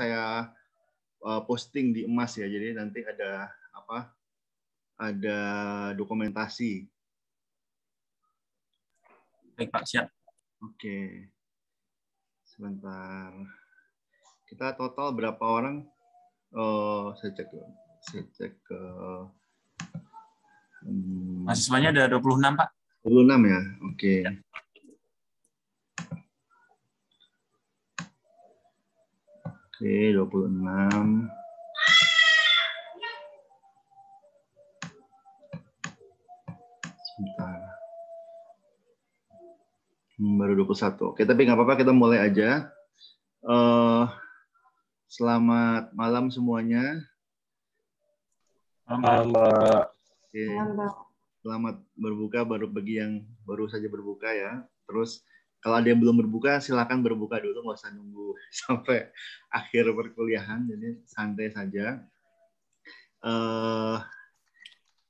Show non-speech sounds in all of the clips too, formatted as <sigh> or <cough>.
saya uh, posting di emas ya. Jadi nanti ada apa? Ada dokumentasi. Baik Pak, siap. Oke. Sebentar. Kita total berapa orang? Oh, saya cek saya cek ke hmm, mahasiswanya ada 26, Pak. 26 ya. Oke. Okay. Ya. C 26 sebentar hmm, baru 21 oke tapi nggak apa-apa kita mulai aja uh, selamat malam semuanya Selamat. Oke. Selamat berbuka baru bagi yang baru saja berbuka ya. Terus kalau ada yang belum berbuka silakan berbuka dulu nggak usah nunggu <laughs> sampai akhir perkuliahan jadi santai saja uh,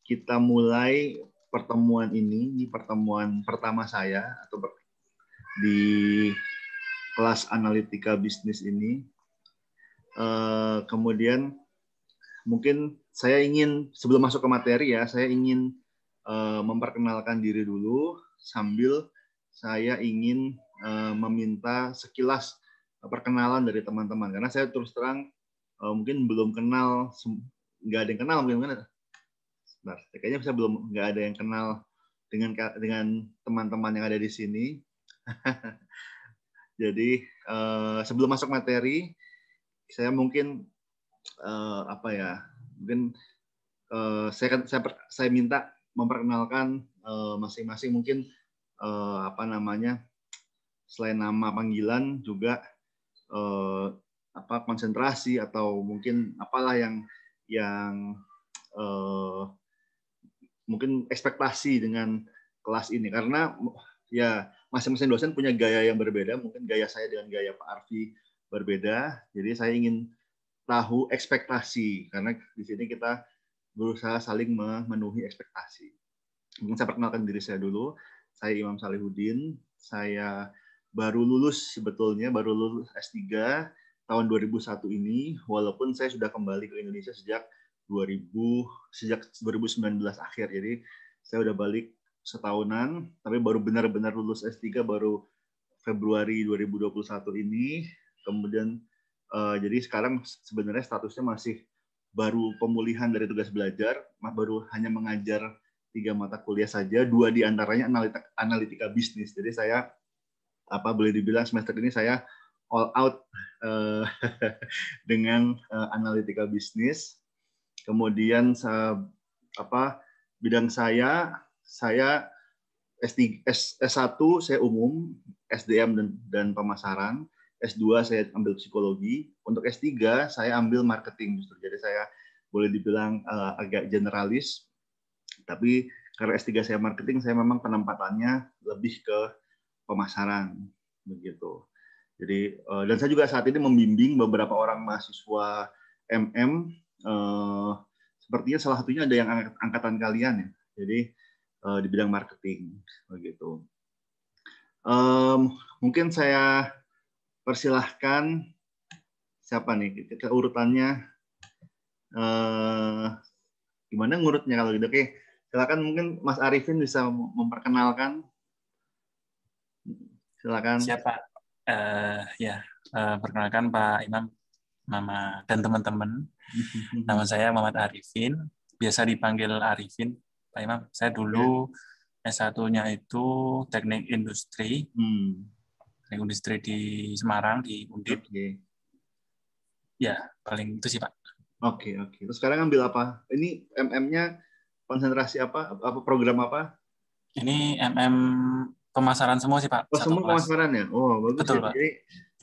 kita mulai pertemuan ini ini pertemuan pertama saya atau di kelas analitika bisnis ini uh, kemudian mungkin saya ingin sebelum masuk ke materi ya saya ingin uh, memperkenalkan diri dulu sambil saya ingin uh, meminta sekilas perkenalan dari teman-teman karena saya terus terang uh, mungkin belum kenal nggak ada yang kenal mungkin kan kayaknya saya belum nggak ada yang kenal dengan dengan teman-teman yang ada di sini. <laughs> Jadi uh, sebelum masuk materi, saya mungkin uh, apa ya? Mungkin uh, saya, kan, saya saya minta memperkenalkan masing-masing uh, mungkin eh, apa namanya selain nama panggilan juga eh, apa konsentrasi atau mungkin apalah yang yang eh, mungkin ekspektasi dengan kelas ini karena ya masing-masing dosen punya gaya yang berbeda mungkin gaya saya dengan gaya Pak Arfi berbeda jadi saya ingin tahu ekspektasi karena di sini kita berusaha saling memenuhi ekspektasi mungkin saya perkenalkan diri saya dulu saya Imam Salihuddin. Saya baru lulus sebetulnya, baru lulus S3 tahun 2001 ini, walaupun saya sudah kembali ke Indonesia sejak 2000 sejak 2019 akhir. Jadi saya sudah balik setahunan, tapi baru benar-benar lulus S3 baru Februari 2021 ini. Kemudian uh, jadi sekarang sebenarnya statusnya masih baru pemulihan dari tugas belajar, baru hanya mengajar tiga mata kuliah saja, dua di antaranya analitika, analitika bisnis. Jadi saya apa boleh dibilang semester ini saya all out uh, <laughs> dengan uh, analitika bisnis. Kemudian sa, apa bidang saya saya S3, S, S1 saya umum SDM dan, dan pemasaran, S2 saya ambil psikologi, untuk S3 saya ambil marketing justru. Jadi saya boleh dibilang uh, agak generalis tapi karena S3 saya marketing, saya memang penempatannya lebih ke pemasaran begitu. Jadi eh, dan saya juga saat ini membimbing beberapa orang mahasiswa MM sepertinya salah satunya ada yang angkatan kalian ya. Jadi eh, di bidang marketing begitu. mungkin saya persilahkan siapa nih urutannya gimana ngurutnya kalau gitu oke Silakan mungkin Mas Arifin bisa memperkenalkan. Silakan. Siapa? Uh, ya, uh, perkenalkan Pak Imam, Mama dan teman-teman. <laughs> Nama saya Muhammad Arifin, biasa dipanggil Arifin. Pak Imam, saya dulu ya. s satunya itu Teknik Industri. Hmm. Teknik Industri di Semarang di Undip. Okay. Ya, paling itu sih, Pak. Oke, okay, oke. Okay. Terus sekarang ambil apa? Ini MM-nya konsentrasi apa, apa program apa? Ini MM pemasaran semua sih Pak. Oh, semua pemasaran ya. Oh bagus. Betul ya. Pak. Jadi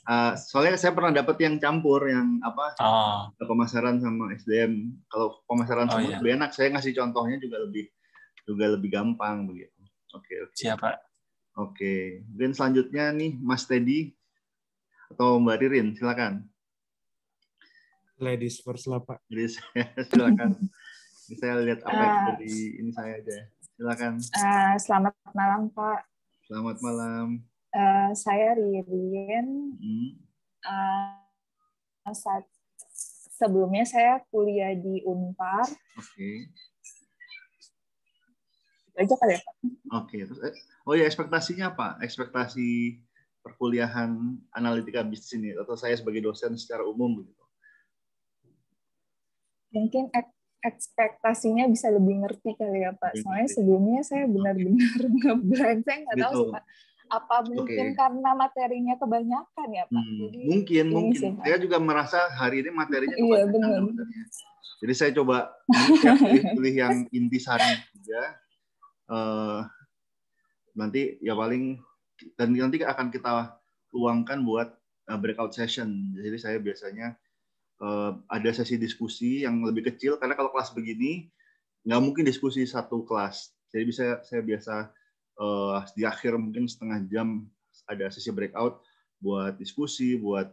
uh, soalnya saya pernah dapat yang campur yang apa oh. pemasaran sama SDM. Kalau pemasaran oh, semua iya. lebih enak. Saya ngasih contohnya juga lebih juga lebih gampang begitu. Oke. Okay, okay. Siap Oke. Okay. Dan selanjutnya nih Mas Teddy atau Mbak Ririn silakan. Ladies first lah Pak. Ladies <laughs> silakan saya lihat apa yang uh, di ini saya aja. Silakan. Uh, selamat malam Pak. Selamat malam. Uh, saya Ririn. Hmm. Uh, saat sebelumnya saya kuliah di Unpar. Oke. Okay. Aja kali ya Pak. Oke. Okay. Eh, oh ya ekspektasinya apa? Ekspektasi perkuliahan analitika bisnis ini atau saya sebagai dosen secara umum begitu? Mungkin ek ekspektasinya bisa lebih ngerti kali ya Pak. Soalnya sebelumnya saya benar-benar <laughs> ngeblank, saya nggak tahu sih Pak. Apa mungkin okay. karena materinya kebanyakan ya Pak? Hmm. Jadi, mungkin mungkin. Sih, Saya juga merasa hari ini materinya iya, kebanyakan. Iya benar. Jadi saya coba <laughs> pilih yang intisari juga. Uh, eh, nanti ya paling dan nanti akan kita luangkan buat eh, breakout session. Jadi saya biasanya uh, ada sesi diskusi yang lebih kecil karena kalau kelas begini nggak mungkin diskusi satu kelas. Jadi bisa saya biasa uh, di akhir mungkin setengah jam ada sesi breakout buat diskusi, buat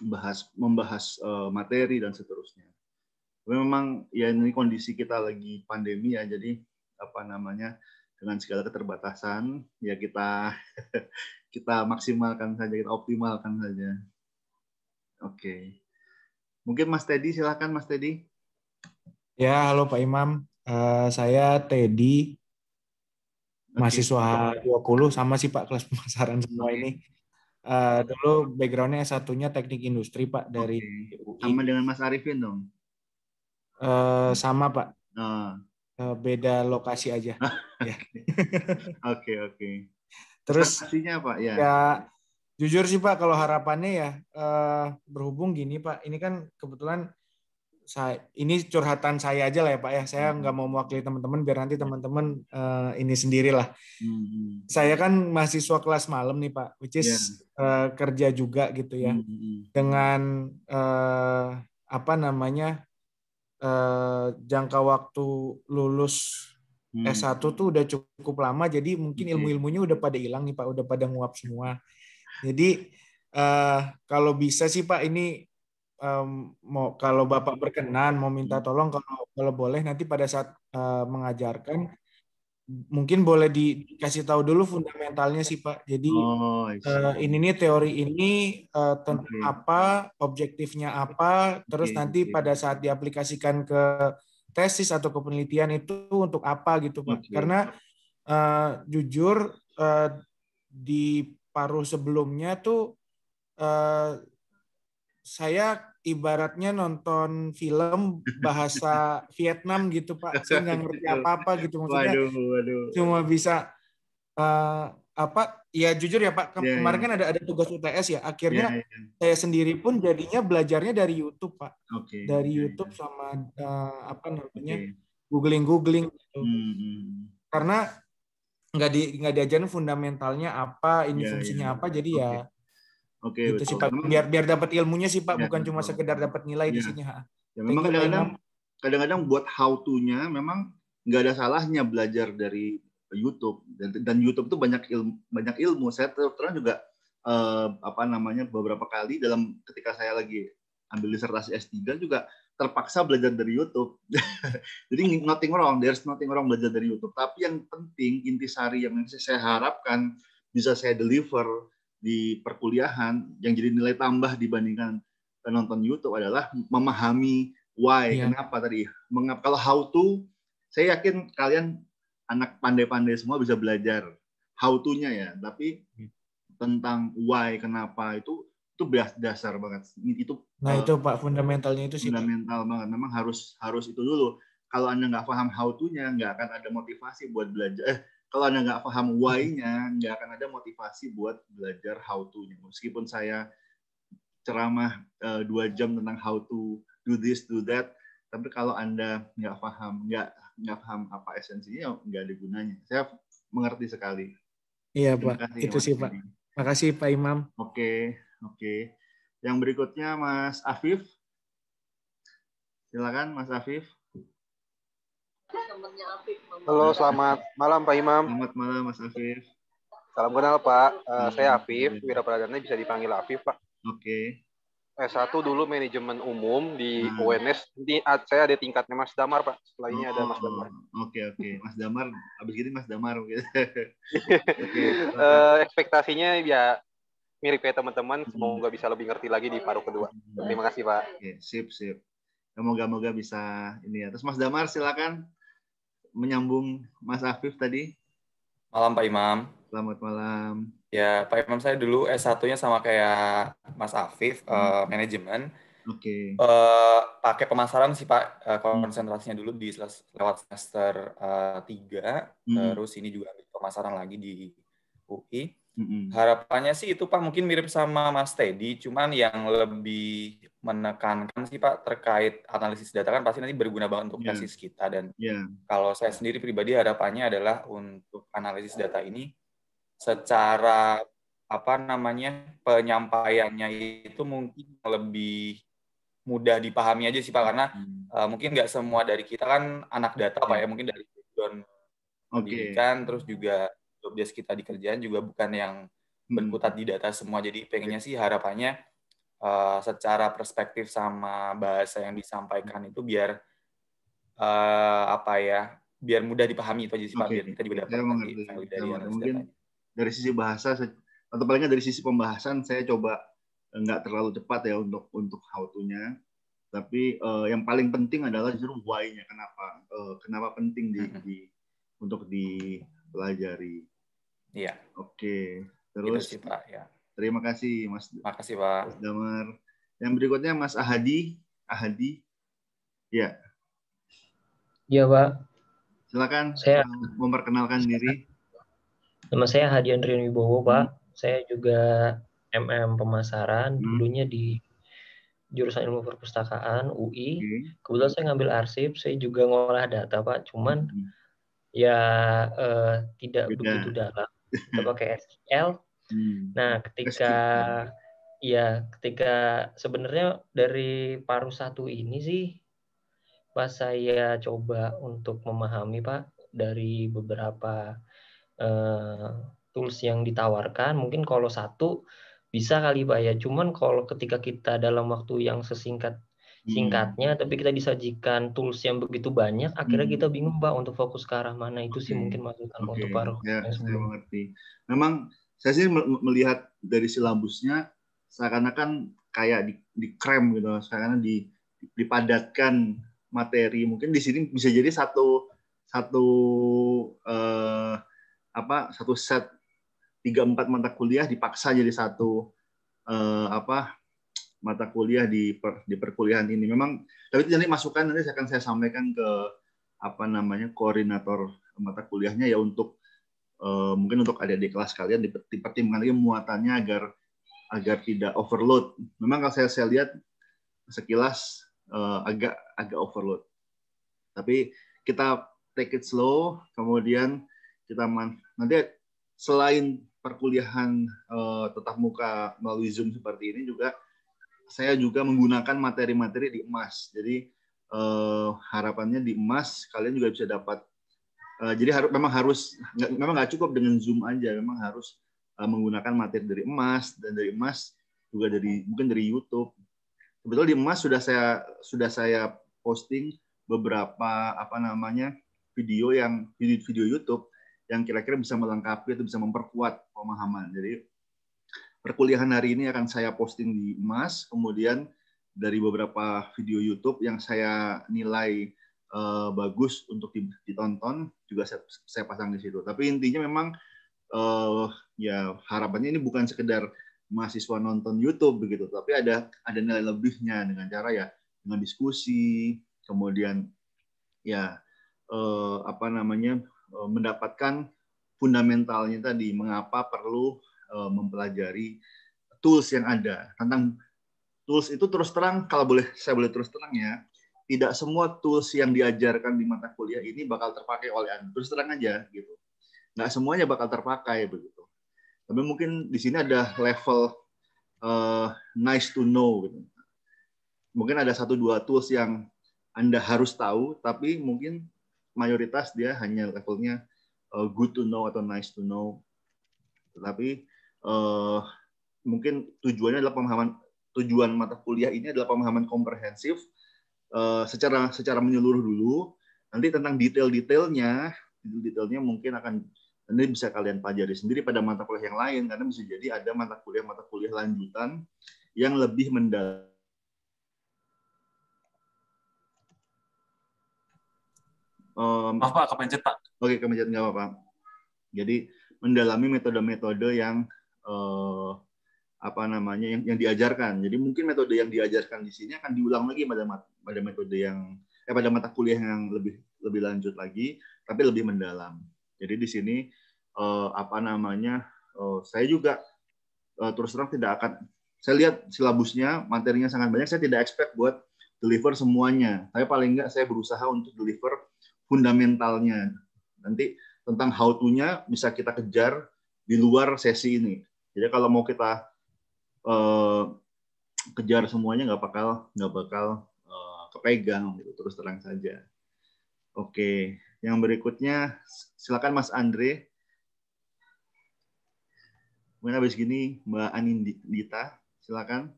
membahas membahas uh, materi dan seterusnya. memang ya ini kondisi kita lagi pandemi ya, jadi apa namanya dengan segala keterbatasan ya kita <laughs> kita maksimalkan saja, kita optimalkan saja. Oke. Okay. Mungkin Mas Teddy, silakan Mas Teddy. Ya, halo Pak Imam. Uh, saya Teddy, okay. mahasiswa 20 sama sih Pak kelas pemasaran semua ini. Uh, dulu backgroundnya satunya teknik industri Pak dari okay. UI. Sama dengan Mas Arifin dong. Uh, sama Pak. Uh. Uh, beda lokasi aja. <laughs> Ya. Oke oke. Okay. Terus pastinya Pak ya. Ya Jujur sih Pak, kalau harapannya ya eh, berhubung gini Pak, ini kan kebetulan saya ini curhatan saya aja lah ya Pak ya. Saya hmm. nggak mau mewakili teman-teman biar nanti teman-teman uh, ini sendirilah. Hmm, hmm. Saya kan mahasiswa kelas malam nih Pak, which is yeah. Ya. uh, kerja juga gitu ya. Hmm. hmm Dengan uh, apa namanya uh, jangka waktu lulus hmm. S1 tuh udah cukup lama jadi mungkin okay. ilmu-ilmunya udah pada hilang nih Pak, udah pada nguap semua. Jadi uh, kalau bisa sih Pak ini um, mau kalau Bapak berkenan mau minta tolong kalau kalau boleh nanti pada saat uh, mengajarkan mungkin boleh dikasih tahu dulu fundamentalnya sih Pak. Jadi oh, uh, ini nih teori ini uh, tentang okay. Hmm. apa, objektifnya apa, terus okay, nanti pada saat diaplikasikan ke tesis atau ke penelitian itu untuk apa gitu Pak. Okay. Karena uh, jujur uh, di paruh sebelumnya tuh eh, saya ibaratnya nonton film bahasa <laughs> Vietnam gitu Pak. Saya nggak ngerti apa-apa gitu maksudnya. Waduh, waduh. Cuma bisa uh, apa? Ya jujur ya Pak, ke yeah, ya. kemarin yeah. kan ada ada tugas UTS ya. Akhirnya yeah, yeah. saya sendiri pun jadinya belajarnya dari YouTube Pak. Okay. Dari yeah, ya. YouTube yeah. sama uh, apa namanya okay. googling googling gitu. Mm -hmm. Karena nggak di nggak diajarin fundamentalnya apa ini yeah, fungsinya yeah. apa jadi okay. ya oke okay, gitu biar biar dapat ilmunya sih pak yeah, bukan betul. cuma sekedar dapat nilai yeah. di iya. sini ya memang kadang-kadang kadang-kadang buat how to-nya memang nggak ada salahnya belajar dari YouTube dan, dan YouTube tuh banyak ilmu banyak ilmu saya terus terang juga eh, apa namanya beberapa kali dalam ketika saya lagi ambil disertasi S3 juga terpaksa belajar dari YouTube. <laughs> Jadi nothing wrong, there's nothing wrong belajar dari YouTube. Tapi yang penting intisari yang saya harapkan bisa saya deliver di perkuliahan yang jadi nilai tambah dibandingkan nonton YouTube adalah memahami why, yeah. kenapa tadi. Mengapa kalau how to saya yakin kalian anak pandai-pandai semua bisa belajar how to-nya ya, tapi iya. tentang why, kenapa itu itu dasar banget itu nah eh, itu pak fundamentalnya itu sih fundamental banget memang harus harus itu dulu kalau anda nggak paham how to nya nggak akan ada motivasi buat belajar eh kalau anda nggak paham why nya nggak akan ada motivasi buat belajar how to nya meskipun saya ceramah eh, dua uh, jam tentang how to do this do that tapi kalau anda nggak paham nggak nggak paham apa esensinya nggak ada gunanya saya mengerti sekali iya pak itu sih pak makasih pak imam oke okay. Oke. Yang berikutnya Mas Afif. Silakan Mas Afif. Halo, selamat malam Pak Imam. Selamat malam Mas Afif. Salam kenal Pak. Uh, saya Afif, wira pradana bisa dipanggil Afif Pak. Oke. Okay. Eh, S1 dulu manajemen umum di hmm. Nah. UNS. Di, saya ada tingkatnya Mas Damar Pak. Selainnya oh, ada Mas oh, Damar. Oke okay, oke, okay. Mas Damar. Abis ini Mas Damar. Gitu. <laughs> Oke. okay, uh, eh, ekspektasinya ya mirip kayak teman-teman. Mm-hmm. Semoga bisa lebih ngerti lagi di paruh kedua. Mm-hmm. Terima kasih Pak. Oke, sip sip. Semoga-moga bisa ini ya. Terus Mas Damar silakan menyambung Mas Afif tadi. Malam Pak Imam. Selamat malam. Ya Pak Imam saya dulu s satunya sama kayak Mas Afif hmm. uh, manajemen. Oke. Okay. Uh, eh, pakai pemasaran sih Pak uh, konsentrasinya dulu di lewat semester uh, 3 hmm. terus ini juga pemasaran lagi di UI. Harapannya sih itu Pak mungkin mirip sama Mas Teddy, cuman yang lebih menekankan sih Pak terkait analisis data kan pasti nanti berguna banget untuk yeah. tesis kita dan yeah. kalau saya sendiri pribadi harapannya adalah untuk analisis data ini secara apa namanya penyampaiannya itu mungkin lebih mudah dipahami aja sih Pak karena hmm. uh, mungkin nggak semua dari kita kan anak data Pak iya. ya mungkin dari background okay. pendidikan terus juga job kita di kerjaan juga bukan yang berkutat di data semua. Jadi pengennya sih harapannya uh, secara perspektif sama bahasa yang disampaikan itu biar uh, apa ya biar mudah dipahami itu aja sih Pak okay. biar kita juga dapat dari, dari dari sisi bahasa atau palingnya dari sisi pembahasan saya coba nggak terlalu cepat ya untuk untuk how to-nya tapi uh, yang paling penting adalah justru why-nya kenapa uh, kenapa penting di, di untuk dipelajari Iya. Oke. Gitu terus gitu sih, Pak, ya. Terima kasih Mas. Terima kasih Pak. Mas Damar. Yang berikutnya Mas Ahadi. Ahadi. Ya. Iya Pak. Silakan. Saya eh, memperkenalkan saya, diri. Nama saya Hadi Andrian Wibowo Pak. Hmm. Saya juga MM pemasaran. Hmm. Dulunya di jurusan ilmu perpustakaan UI. Okay. Kebetulan saya ngambil arsip. Saya juga ngolah data Pak. Cuman hmm. ya eh, tidak Beda. begitu dalam atau hmm. pakai SQL. Hmm. Nah, ketika ya ketika sebenarnya dari paruh satu ini sih pas saya coba untuk memahami Pak dari beberapa uh, tools yang ditawarkan, mungkin kalau satu bisa kali Pak ya. Cuman kalau ketika kita dalam waktu yang sesingkat Hmm. singkatnya, hmm. tapi kita disajikan tools yang begitu banyak, akhirnya hmm. kita bingung pak untuk fokus ke arah mana itu sih mungkin masukan okay. untuk paruh. Ya, saya mengerti. Memang saya sih melihat dari silabusnya seakan-akan kayak di, di krem gitu, seakan-akan di, dipadatkan materi. Mungkin di sini bisa jadi satu satu eh, apa satu set tiga empat mata kuliah dipaksa jadi satu eh, apa mata kuliah di per, di perkuliahan ini. Memang tapi nanti masukan nanti akan saya sampaikan ke apa namanya koordinator mata kuliahnya ya untuk uh, mungkin untuk ada di kelas kalian dipertimbangkan lagi muatannya agar agar tidak overload. Memang kalau saya saya lihat sekilas uh, agak agak overload. Tapi kita take it slow, kemudian kita man, nanti selain perkuliahan uh, eh, tetap muka melalui Zoom seperti ini juga saya juga menggunakan materi-materi di emas. Jadi uh, harapannya di emas kalian juga bisa dapat. Uh, jadi harus memang harus gak, memang nggak cukup dengan zoom aja, memang harus uh, menggunakan materi dari emas dan dari emas juga dari mungkin dari YouTube. Sebetulnya di emas sudah saya sudah saya posting beberapa apa namanya video yang video, video YouTube yang kira-kira bisa melengkapi atau bisa memperkuat pemahaman. Jadi perkuliahan hari ini akan saya posting di Emas, kemudian dari beberapa video YouTube yang saya nilai uh, bagus untuk ditonton juga saya, saya pasang di situ. Tapi intinya memang uh, ya harapannya ini bukan sekedar mahasiswa nonton YouTube begitu, tapi ada ada nilai lebihnya dengan cara ya dengan diskusi, kemudian ya uh, apa namanya uh, mendapatkan fundamentalnya tadi mengapa perlu Eh, mempelajari tools yang ada tentang tools itu terus terang kalau boleh saya boleh terus terang ya tidak semua tools yang diajarkan di mata kuliah ini bakal terpakai oleh anda terus terang aja gitu nggak semuanya bakal terpakai begitu tapi mungkin di sini ada level uh, nice to know gitu. mungkin ada satu dua tools yang anda harus tahu tapi mungkin mayoritas dia hanya levelnya uh, good to know atau nice to know tetapi uh, mungkin tujuannya adalah pemahaman tujuan mata kuliah ini adalah pemahaman komprehensif uh, secara secara menyeluruh dulu. Nanti tentang detail-detailnya, detail-detailnya mungkin akan ini bisa kalian pelajari sendiri pada mata kuliah yang lain karena bisa jadi ada mata kuliah mata kuliah lanjutan yang lebih mendalam Um, Maaf Pak, kepencet Pak. Oke, kepencet nggak apa-apa. Jadi mendalami metode-metode yang eh, apa namanya yang, yang diajarkan. Jadi mungkin metode yang diajarkan di sini akan diulang lagi pada pada metode yang eh pada mata kuliah yang lebih lebih lanjut lagi, tapi lebih mendalam. Jadi di sini eh, apa namanya eh, saya juga eh, terus terang tidak akan saya lihat silabusnya materinya sangat banyak. Saya tidak expect buat deliver semuanya. Tapi paling enggak saya berusaha untuk deliver fundamentalnya. Nanti tentang how to-nya bisa kita kejar di luar sesi ini jadi kalau mau kita uh, kejar semuanya nggak bakal nggak bakal uh, kepegang gitu terus terang saja. Oke, yang berikutnya silakan Mas Andre. Mungkin habis gini Mbak Anindita, silakan.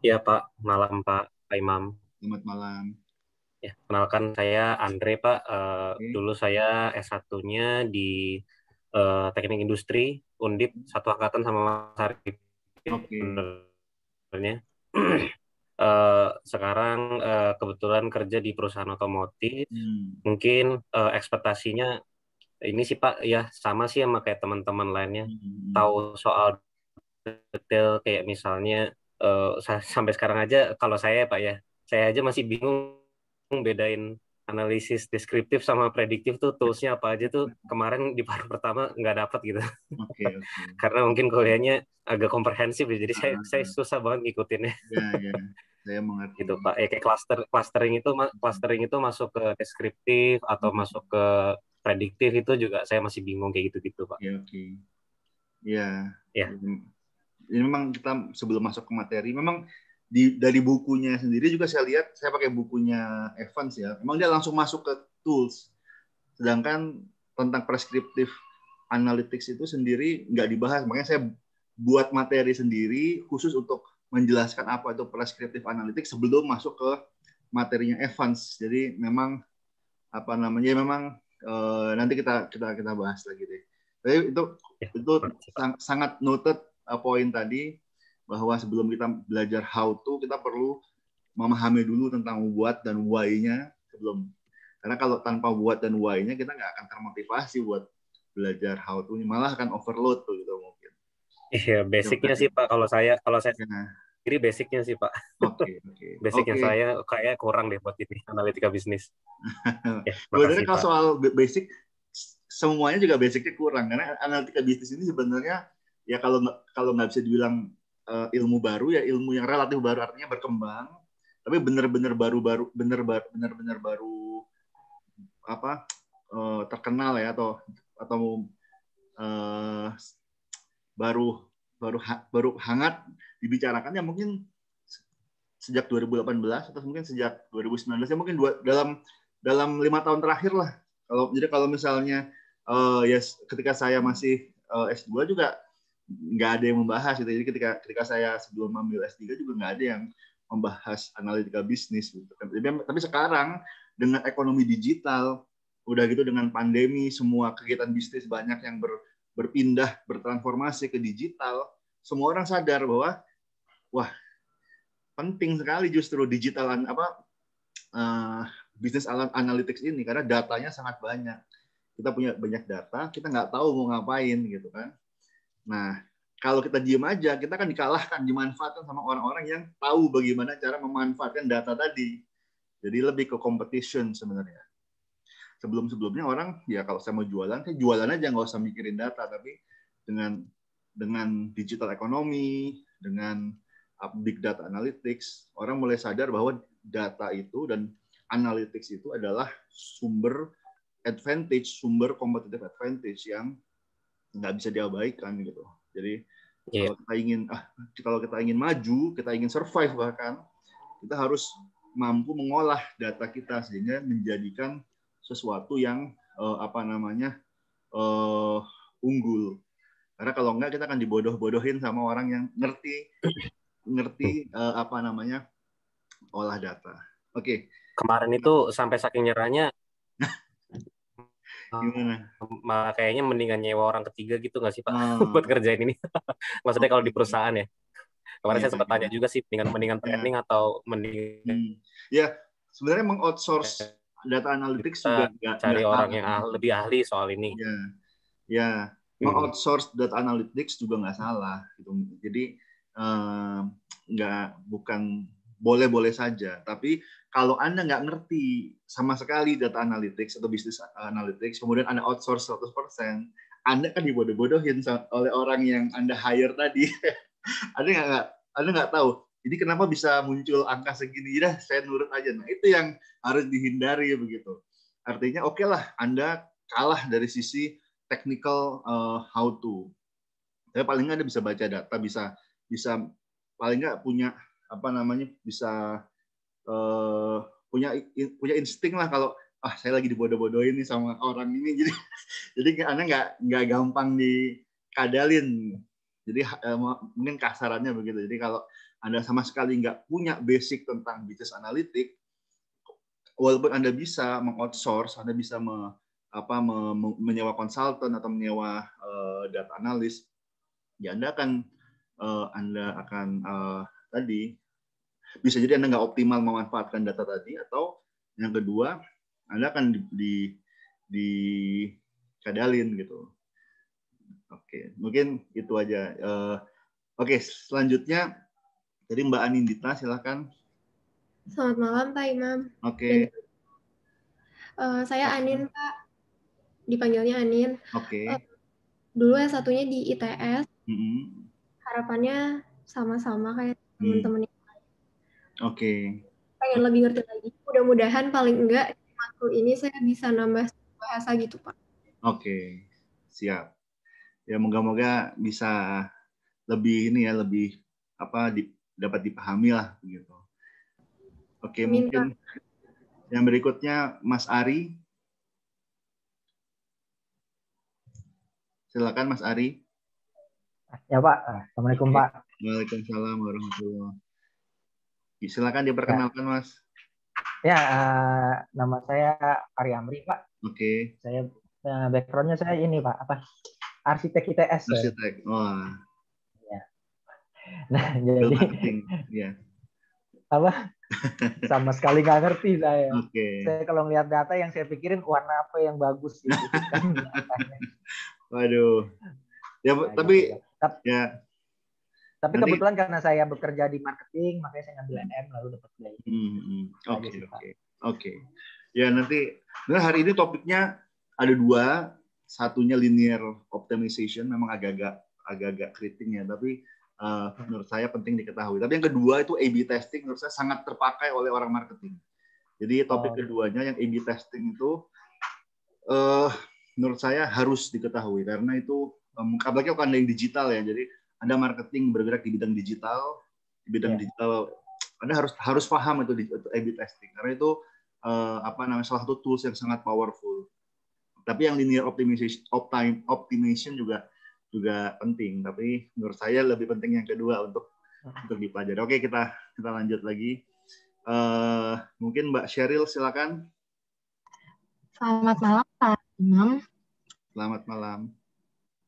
Iya Pak, malam Pak, Pak Imam. Selamat malam. Ya, kenalkan saya Andre Pak. Uh, eh, okay. Dulu saya S1-nya di uh, teknik industri undip satu angkatan sama Mas Arif okay. sebenarnya uh, <clears throat> sekarang uh, kebetulan kerja di perusahaan otomotif hmm. mungkin uh, ekspektasinya ini sih Pak ya sama sih sama kayak teman-teman lainnya hmm. tahu soal detail kayak misalnya uh, sampai sekarang aja kalau saya Pak ya saya aja masih bingung bedain analisis deskriptif sama prediktif tuh toolsnya apa aja tuh kemarin di paruh pertama nggak dapat gitu okay, <laughs> okay. karena mungkin kuliahnya agak komprehensif ya, jadi saya uh, saya susah banget ngikutinnya yeah, yeah. saya mengerti gitu pak eh, kayak cluster clustering itu clustering itu masuk ke deskriptif atau masuk ke prediktif itu juga saya masih bingung kayak gitu gitu pak ya, oke okay. ya ya ini memang kita sebelum masuk ke materi memang di dari bukunya sendiri juga saya lihat saya pakai bukunya Evans ya emang dia langsung masuk ke tools sedangkan tentang prescriptive analytics itu sendiri nggak dibahas makanya saya buat materi sendiri khusus untuk menjelaskan apa itu prescriptive analytics sebelum masuk ke materinya Evans jadi memang apa namanya memang e, nanti kita kita kita bahas lagi deh tapi itu ya, itu sang, sangat noted eh, poin tadi bahwa sebelum kita belajar how to kita perlu memahami dulu tentang what dan why-nya sebelum karena kalau tanpa what dan why-nya kita nggak akan termotivasi buat belajar how to malah akan overload tuh gitu mungkin iya basicnya Coba. sih pak kalau saya kalau saya nah. Jadi basicnya sih pak. Oke okay, oke. Okay. <laughs> basicnya okay. saya kayak kurang deh buat ini analitika bisnis. <laughs> ya, Sebenarnya kalau soal basic semuanya juga basicnya kurang karena analitika bisnis ini sebenarnya ya kalau kalau nggak bisa dibilang uh, ilmu baru ya ilmu yang relatif baru artinya berkembang tapi benar-benar baru-baru benar-benar benar-benar baru apa uh, terkenal ya atau atau uh, baru baru ha, baru hangat dibicarakan ya mungkin sejak 2018 atau mungkin sejak 2019 ya mungkin dua, dalam dalam lima tahun terakhir lah kalau jadi kalau misalnya uh, ya yes, ketika saya masih uh, S2 juga nggak ada yang membahas gitu. Jadi ketika ketika saya sebelum ambil S3 juga nggak ada yang membahas analitika bisnis gitu. Kan. Tapi, tapi sekarang dengan ekonomi digital udah gitu dengan pandemi semua kegiatan bisnis banyak yang ber, berpindah bertransformasi ke digital semua orang sadar bahwa wah penting sekali justru digital apa uh, bisnis analytics ini karena datanya sangat banyak kita punya banyak data kita nggak tahu mau ngapain gitu kan Nah, kalau kita diem aja, kita akan dikalahkan, dimanfaatkan sama orang-orang yang tahu bagaimana cara memanfaatkan data tadi. Jadi lebih ke competition sebenarnya. Sebelum-sebelumnya orang, ya kalau saya mau jualan, saya jualan aja, nggak usah mikirin data. Tapi dengan dengan digital ekonomi, dengan uh, big data analytics, orang mulai sadar bahwa data itu dan analytics itu adalah sumber advantage, sumber competitive advantage yang nggak bisa diabaikan gitu. Jadi yeah. kalau kita ingin ah, kalau kita ingin maju, kita ingin survive bahkan kita harus mampu mengolah data kita sehingga menjadikan sesuatu yang uh, apa namanya uh, unggul. Karena kalau enggak kita akan dibodoh-bodohin sama orang yang ngerti ngerti uh, apa namanya olah data. Oke. Okay. Kemarin itu sampai saking nyerahnya Oh. Gimana? kayaknya mendingan nyewa orang ketiga gitu nggak sih Pak hmm. <laughs> buat kerjain ini? <laughs> Maksudnya kalau di oh. perusahaan ya. Kemarin ya, saya sempat ya. tanya juga sih mendingan mendingan iya. training atau mendingan hmm. Ya, sebenarnya mengoutsource iya. data analytics juga nggak cari gak orang yang ahli, lebih ahli soal ini. Iya. Ya. Ya, mengoutsource data analytics juga nggak salah gitu. Jadi nggak uh, bukan boleh-boleh saja, tapi kalau Anda nggak ngerti sama sekali data analytics atau bisnis analytics, kemudian Anda outsource 100%, Anda kan dibodoh-bodohin oleh orang yang Anda hire tadi. anda <laughs> nggak Anda nggak tahu Jadi kenapa bisa muncul angka segini? Ya, saya nurut aja. Nah, itu yang harus dihindari begitu. Artinya oke okay lah, Anda kalah dari sisi technical uh, how to. Tapi paling nggak Anda bisa baca data, bisa bisa paling nggak punya apa namanya bisa uh, punya punya insting lah kalau ah saya lagi dibodoh-bodohin nih sama orang ini <laughs> jadi jadi karena nggak nggak gampang dikadalin jadi eh, mungkin kasarannya begitu jadi kalau anda sama sekali nggak punya basic tentang bisnis analitik walaupun anda bisa mengoutsource anda bisa me, apa me, menyewa konsultan atau menyewa uh, data analis ya anda akan uh, anda akan uh, tadi bisa jadi Anda nggak optimal memanfaatkan data tadi, atau yang kedua, Anda akan di, di, di kadalin gitu. Oke, mungkin itu aja. Uh, Oke, selanjutnya dari Mbak Anindita, silahkan Selamat malam Pak Imam. Oke. Dan, uh, saya Anin Pak, dipanggilnya Anin. Oke. Uh, dulu yang satunya di ITS. Mm -hmm. Harapannya sama-sama kayak mm-hmm. teman-teman Oke. Okay. Pengen lebih ngerti lagi. Mudah-mudahan paling enggak aku ini saya bisa nambah bahasa gitu Pak. Oke, okay. siap. Ya moga-moga bisa lebih ini ya lebih apa di, dapat dipahami lah gitu. Oke, okay, mungkin yang berikutnya Mas Ari. Silakan Mas Ari. Ya Pak, Assalamualaikum Pak. Waalaikumsalam warahmatullahi wabarakatuh. Silakan diperkenalkan, ya. Mas. Ya, uh, nama saya Ari Amri, Pak. Oke. Okay. Saya uh, backgroundnya saya ini, Pak. Apa? Arsitek ITS. Arsitek. Wah. Ya. <laughs> Nah, jadi. Ya. <laughs> Apa? Sama sekali nggak ngerti saya. Oke. Okay. Saya kalau melihat data yang saya pikirin warna apa yang bagus gitu. <laughs> Kan Waduh. Ya, nah, tapi gitu. ya. ya tapi Nanti, kebetulan karena saya bekerja di marketing, makanya saya ngambil M lalu dapat kuliah mm-hmm. ini. Oke, oke. Oke. Ya nanti, nah hari ini topiknya ada dua, satunya linear optimization, memang agak-agak agak-agak kritiknya, ya, tapi uh, menurut saya penting diketahui. Tapi yang kedua itu A/B testing menurut saya sangat terpakai oleh orang marketing. Jadi topik oh. keduanya yang A/B testing itu uh, menurut saya harus diketahui karena itu um, apalagi kalau yang digital ya. Jadi anda marketing bergerak di bidang digital, di bidang yeah. digital Anda harus harus paham itu, itu A/B testing karena itu eh, apa namanya salah satu tools yang sangat powerful. Tapi yang linear optimization optim, optimization juga juga penting, tapi menurut saya lebih penting yang kedua untuk hmm. untuk dipelajari. Oke, kita kita lanjut lagi. Uh, mungkin Mbak Sheryl silakan. Selamat malam Pak Imam. Selamat malam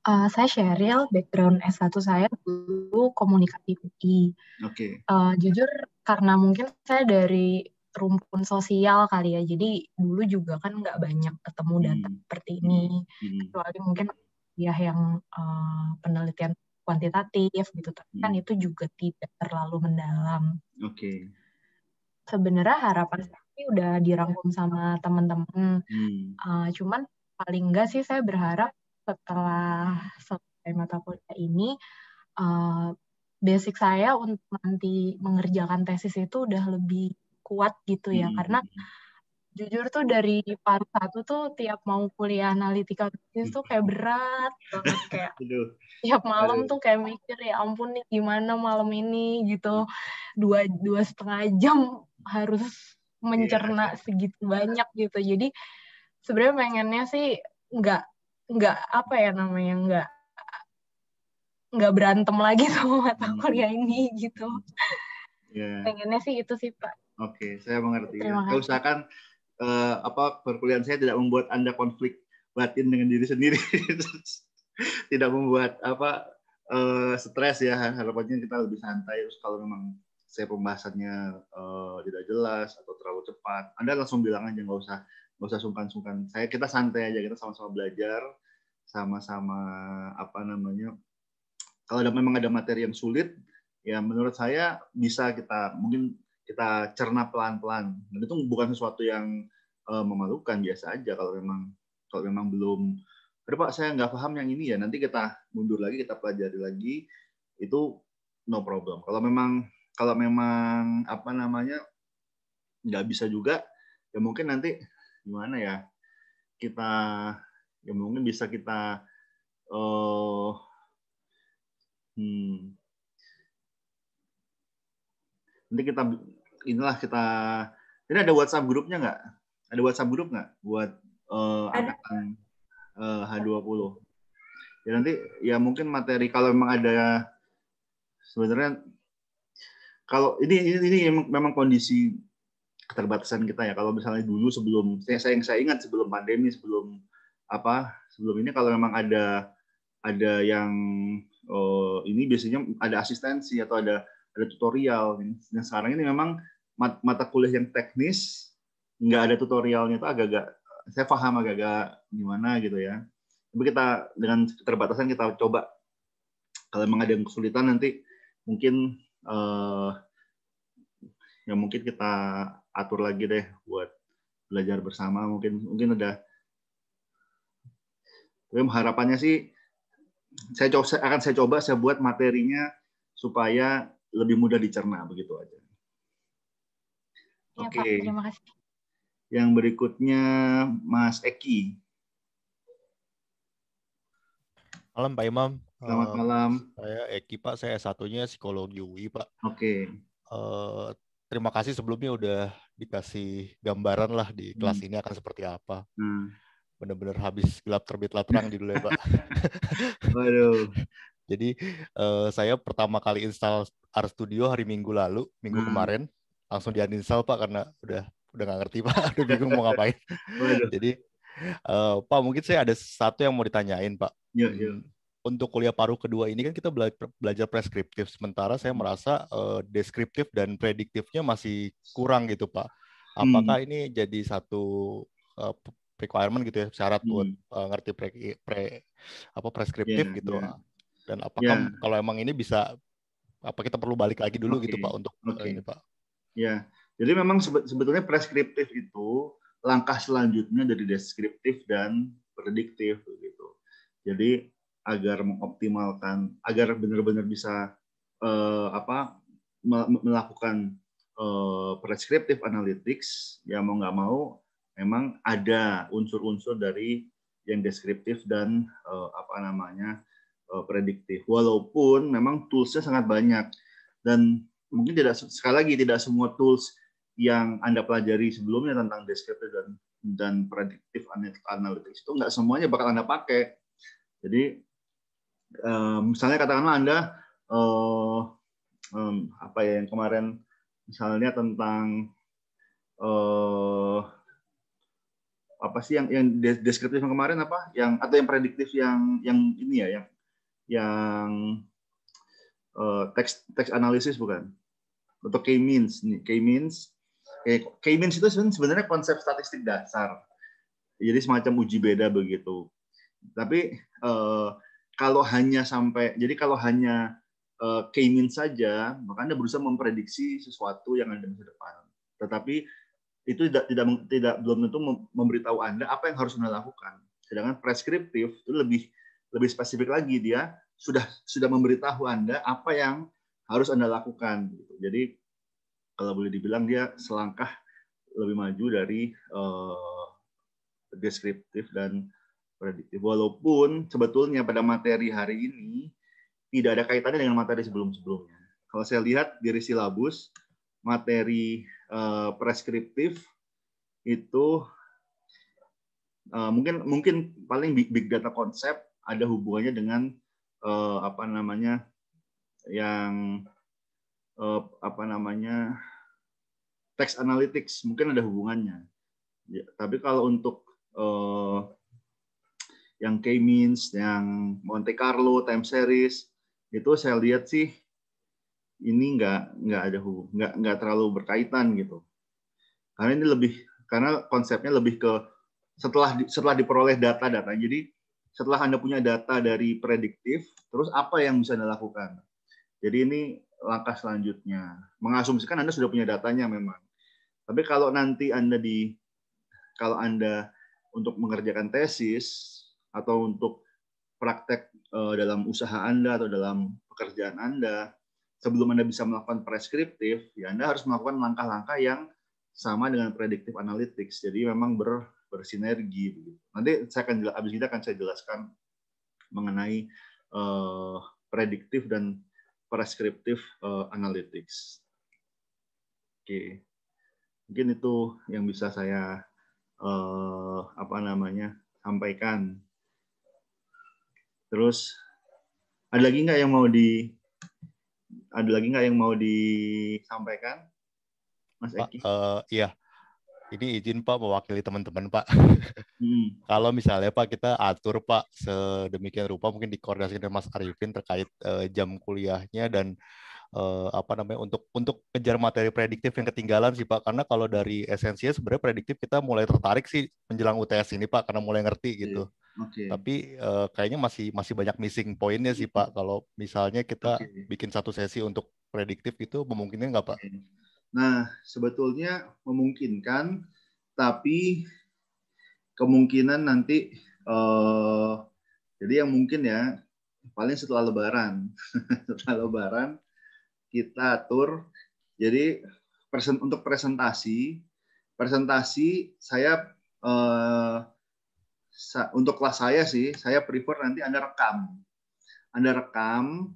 uh, saya Sheryl, background S1 saya dulu komunikasi UI. Okay. Uh, eh, jujur karena mungkin saya dari rumpun sosial kali ya, jadi dulu juga kan nggak banyak ketemu hmm. data seperti ini, hmm. hmm. kecuali mungkin ya yang uh, penelitian kuantitatif gitu, tapi kan hmm. kan itu juga tidak terlalu mendalam. Oke. Okay. Sebenarnya harapan saya sih udah dirangkum sama teman-teman, hmm. uh, cuman paling enggak sih saya berharap setelah selesai mata kuliah ini uh, basic saya untuk nanti mengerjakan tesis itu udah lebih kuat gitu ya hmm. karena jujur tuh dari part satu tuh tiap mau kuliah analitika tesis tuh kayak berat banget <laughs> kayak Aduh. tiap malam tuh kayak mikir ya ampun nih gimana malam ini gitu dua dua setengah jam harus iya. mencerna segitu banyak gitu jadi sebenarnya pengennya sih nggak nggak apa ya namanya nggak nggak berantem lagi <laughs> sama mata hmm. kuliah ini gitu. Yeah. Pengennya sih itu sih Pak. Oke, okay, saya mengerti. Terima Usahakan uh, apa perkuliahan saya tidak membuat anda konflik batin dengan diri sendiri, <laughs> tidak membuat apa uh, stres ya. Harapannya kita lebih santai. Terus kalau memang saya pembahasannya uh, tidak jelas atau terlalu cepat, anda langsung bilang aja nggak usah nggak usah sungkan-sungkan. Saya kita santai aja, kita sama-sama belajar sama-sama apa namanya kalau ada, memang ada materi yang sulit ya menurut saya bisa kita mungkin kita cerna pelan-pelan dan itu bukan sesuatu yang uh, memalukan biasa aja kalau memang kalau memang belum ada pak saya nggak paham yang ini ya nanti kita mundur lagi kita pelajari lagi itu no problem kalau memang kalau memang apa namanya nggak bisa juga ya mungkin nanti gimana ya kita ya mungkin bisa kita uh, hmm, nanti kita inilah kita ini ada WhatsApp grupnya nggak? Ada WhatsApp grup nggak buat uh, angkatan eh, uh, H20? Ya nanti ya mungkin materi kalau memang ada sebenarnya kalau ini ini, ini memang, memang kondisi keterbatasan kita ya. Kalau misalnya dulu sebelum saya yang saya ingat sebelum pandemi sebelum apa sebelum ini kalau memang ada ada yang oh, ini biasanya ada asistensi atau ada ada tutorial. yang nah, sekarang ini memang mat, mata kuliah yang teknis nggak ada tutorialnya itu agak-agak saya paham agak-agak gimana gitu ya. Tapi kita dengan keterbatasan kita coba kalau memang ada yang kesulitan nanti mungkin uh, ya mungkin kita atur lagi deh buat belajar bersama mungkin mungkin udah harapannya sih saya coba, akan saya coba saya buat materinya supaya lebih mudah dicerna begitu aja. Ya, Oke. terima kasih. Yang berikutnya Mas Eki. Malam Pak Imam. Selamat eh, malam. Saya Eki Pak, saya satunya psikologi UI Pak. Oke. Okay. Uh, eh, terima kasih sebelumnya udah dikasih gambaran lah di kelas hmm. ini akan seperti apa. Hmm benar-benar habis gelap terbitlah terang di dulu ya pak. <laughs> Waduh. Jadi uh, saya pertama kali install R Studio hari Minggu lalu, minggu hmm. kemarin langsung install pak karena udah udah nggak ngerti pak, udah bingung mau ngapain. Jadi uh, pak mungkin saya ada satu yang mau ditanyain pak. Iya iya. Untuk kuliah paruh kedua ini kan kita bela belajar preskriptif, sementara saya hmm. merasa uh, deskriptif dan prediktifnya masih kurang gitu pak. Apakah hmm. ini jadi satu uh, requirement gitu ya syarat hmm. buat uh, eh, ngerti pre, pre apa preskriptif yeah, gitu yeah. Iya. dan apakah yeah. kalau emang ini bisa apa kita perlu balik lagi dulu okay. gitu pak untuk eh, okay. ini pak ya yeah. jadi memang sebetulnya preskriptif itu langkah selanjutnya dari deskriptif dan prediktif gitu jadi agar mengoptimalkan agar benar-benar bisa uh, apa melakukan uh, prescriptive analytics ya mau nggak mau memang ada unsur-unsur dari yang deskriptif dan uh, apa namanya uh, prediktif. Walaupun memang toolsnya sangat banyak dan mungkin tidak sekali lagi tidak semua tools yang anda pelajari sebelumnya tentang deskriptif dan dan prediktif analytics itu nggak semuanya bakal anda pakai. Jadi um, misalnya katakanlah anda uh, um, apa ya yang kemarin misalnya tentang uh, apa sih yang yang deskriptif yang kemarin apa yang atau yang prediktif yang yang ini ya yang yang uh, teks teks analisis bukan untuk k-means nih k-means eh, k-means itu sebenarnya konsep statistik dasar jadi semacam uji beda begitu tapi uh, kalau hanya sampai jadi kalau hanya uh, k-means saja maka anda berusaha memprediksi sesuatu yang ada di masa depan tetapi itu tidak tidak tidak belum tentu memberitahu anda apa yang harus anda lakukan. Sedangkan preskriptif itu lebih lebih spesifik lagi dia sudah sudah memberitahu anda apa yang harus anda lakukan. Gitu. Jadi kalau boleh dibilang dia selangkah lebih maju dari uh, deskriptif dan prediktif. Walaupun sebetulnya pada materi hari ini tidak ada kaitannya dengan materi sebelum-sebelumnya. Kalau saya lihat dari silabus, materi uh, preskriptif itu uh, mungkin mungkin paling big, big data konsep ada hubungannya dengan uh, apa namanya yang uh, apa namanya text analytics mungkin ada hubungannya. Ya, tapi kalau untuk uh, yang K-means, yang Monte Carlo, time series itu saya lihat sih ini nggak nggak ada hubung nggak nggak terlalu berkaitan gitu karena ini lebih karena konsepnya lebih ke setelah setelah diperoleh data-data jadi setelah anda punya data dari prediktif terus apa yang bisa anda lakukan jadi ini langkah selanjutnya mengasumsikan anda sudah punya datanya memang tapi kalau nanti anda di kalau anda untuk mengerjakan tesis atau untuk praktek eh, dalam usaha anda atau dalam pekerjaan anda sebelum Anda bisa melakukan preskriptif, ya Anda harus melakukan langkah-langkah yang sama dengan predictive analytics. Jadi memang ber, bersinergi. Nanti saya akan habis kita akan saya jelaskan mengenai uh, eh, prediktif dan preskriptif uh, analytics. Oke, okay. mungkin itu yang bisa saya uh, apa namanya sampaikan. Terus ada lagi nggak yang mau di ada lagi nggak yang mau disampaikan, Mas Eki? Pak, uh, eh, iya, ini izin Pak mewakili teman-teman Pak. Hmm. <laughs> Kalau misalnya Pak kita atur Pak sedemikian rupa mungkin dikoordinasikan dengan Mas Arifin terkait uh, jam kuliahnya dan uh, apa namanya untuk untuk kejar materi prediktif yang ketinggalan sih Pak karena kalau dari esensinya sebenarnya prediktif kita mulai tertarik sih menjelang UTS ini Pak karena mulai ngerti gitu. Okay. Tapi uh, kayaknya masih masih banyak missing pointnya sih Pak kalau misalnya kita okay. bikin satu sesi untuk prediktif itu memungkinkan nggak Pak? Nah sebetulnya memungkinkan tapi kemungkinan nanti uh, jadi yang mungkin ya paling setelah Lebaran <laughs> setelah Lebaran kita atur. Jadi present, untuk presentasi, presentasi saya eh, sa, untuk kelas saya sih, saya prefer nanti Anda rekam. Anda rekam,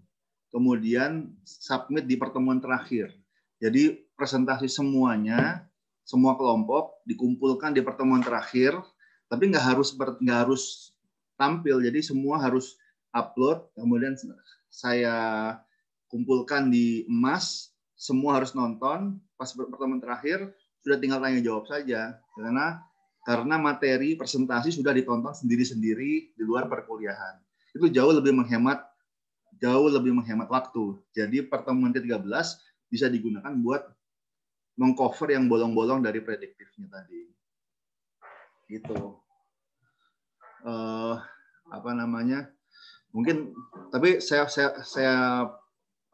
kemudian submit di pertemuan terakhir. Jadi presentasi semuanya, semua kelompok dikumpulkan di pertemuan terakhir, tapi nggak harus nggak harus tampil. Jadi semua harus upload, kemudian saya kumpulkan di emas, semua harus nonton, pas pertemuan terakhir sudah tinggal tanya jawab saja. Karena karena materi presentasi sudah ditonton sendiri-sendiri di luar perkuliahan. Itu jauh lebih menghemat jauh lebih menghemat waktu. Jadi pertemuan ke-13 bisa digunakan buat mengcover yang bolong-bolong dari prediktifnya tadi. Gitu. Uh, apa namanya? Mungkin tapi saya saya saya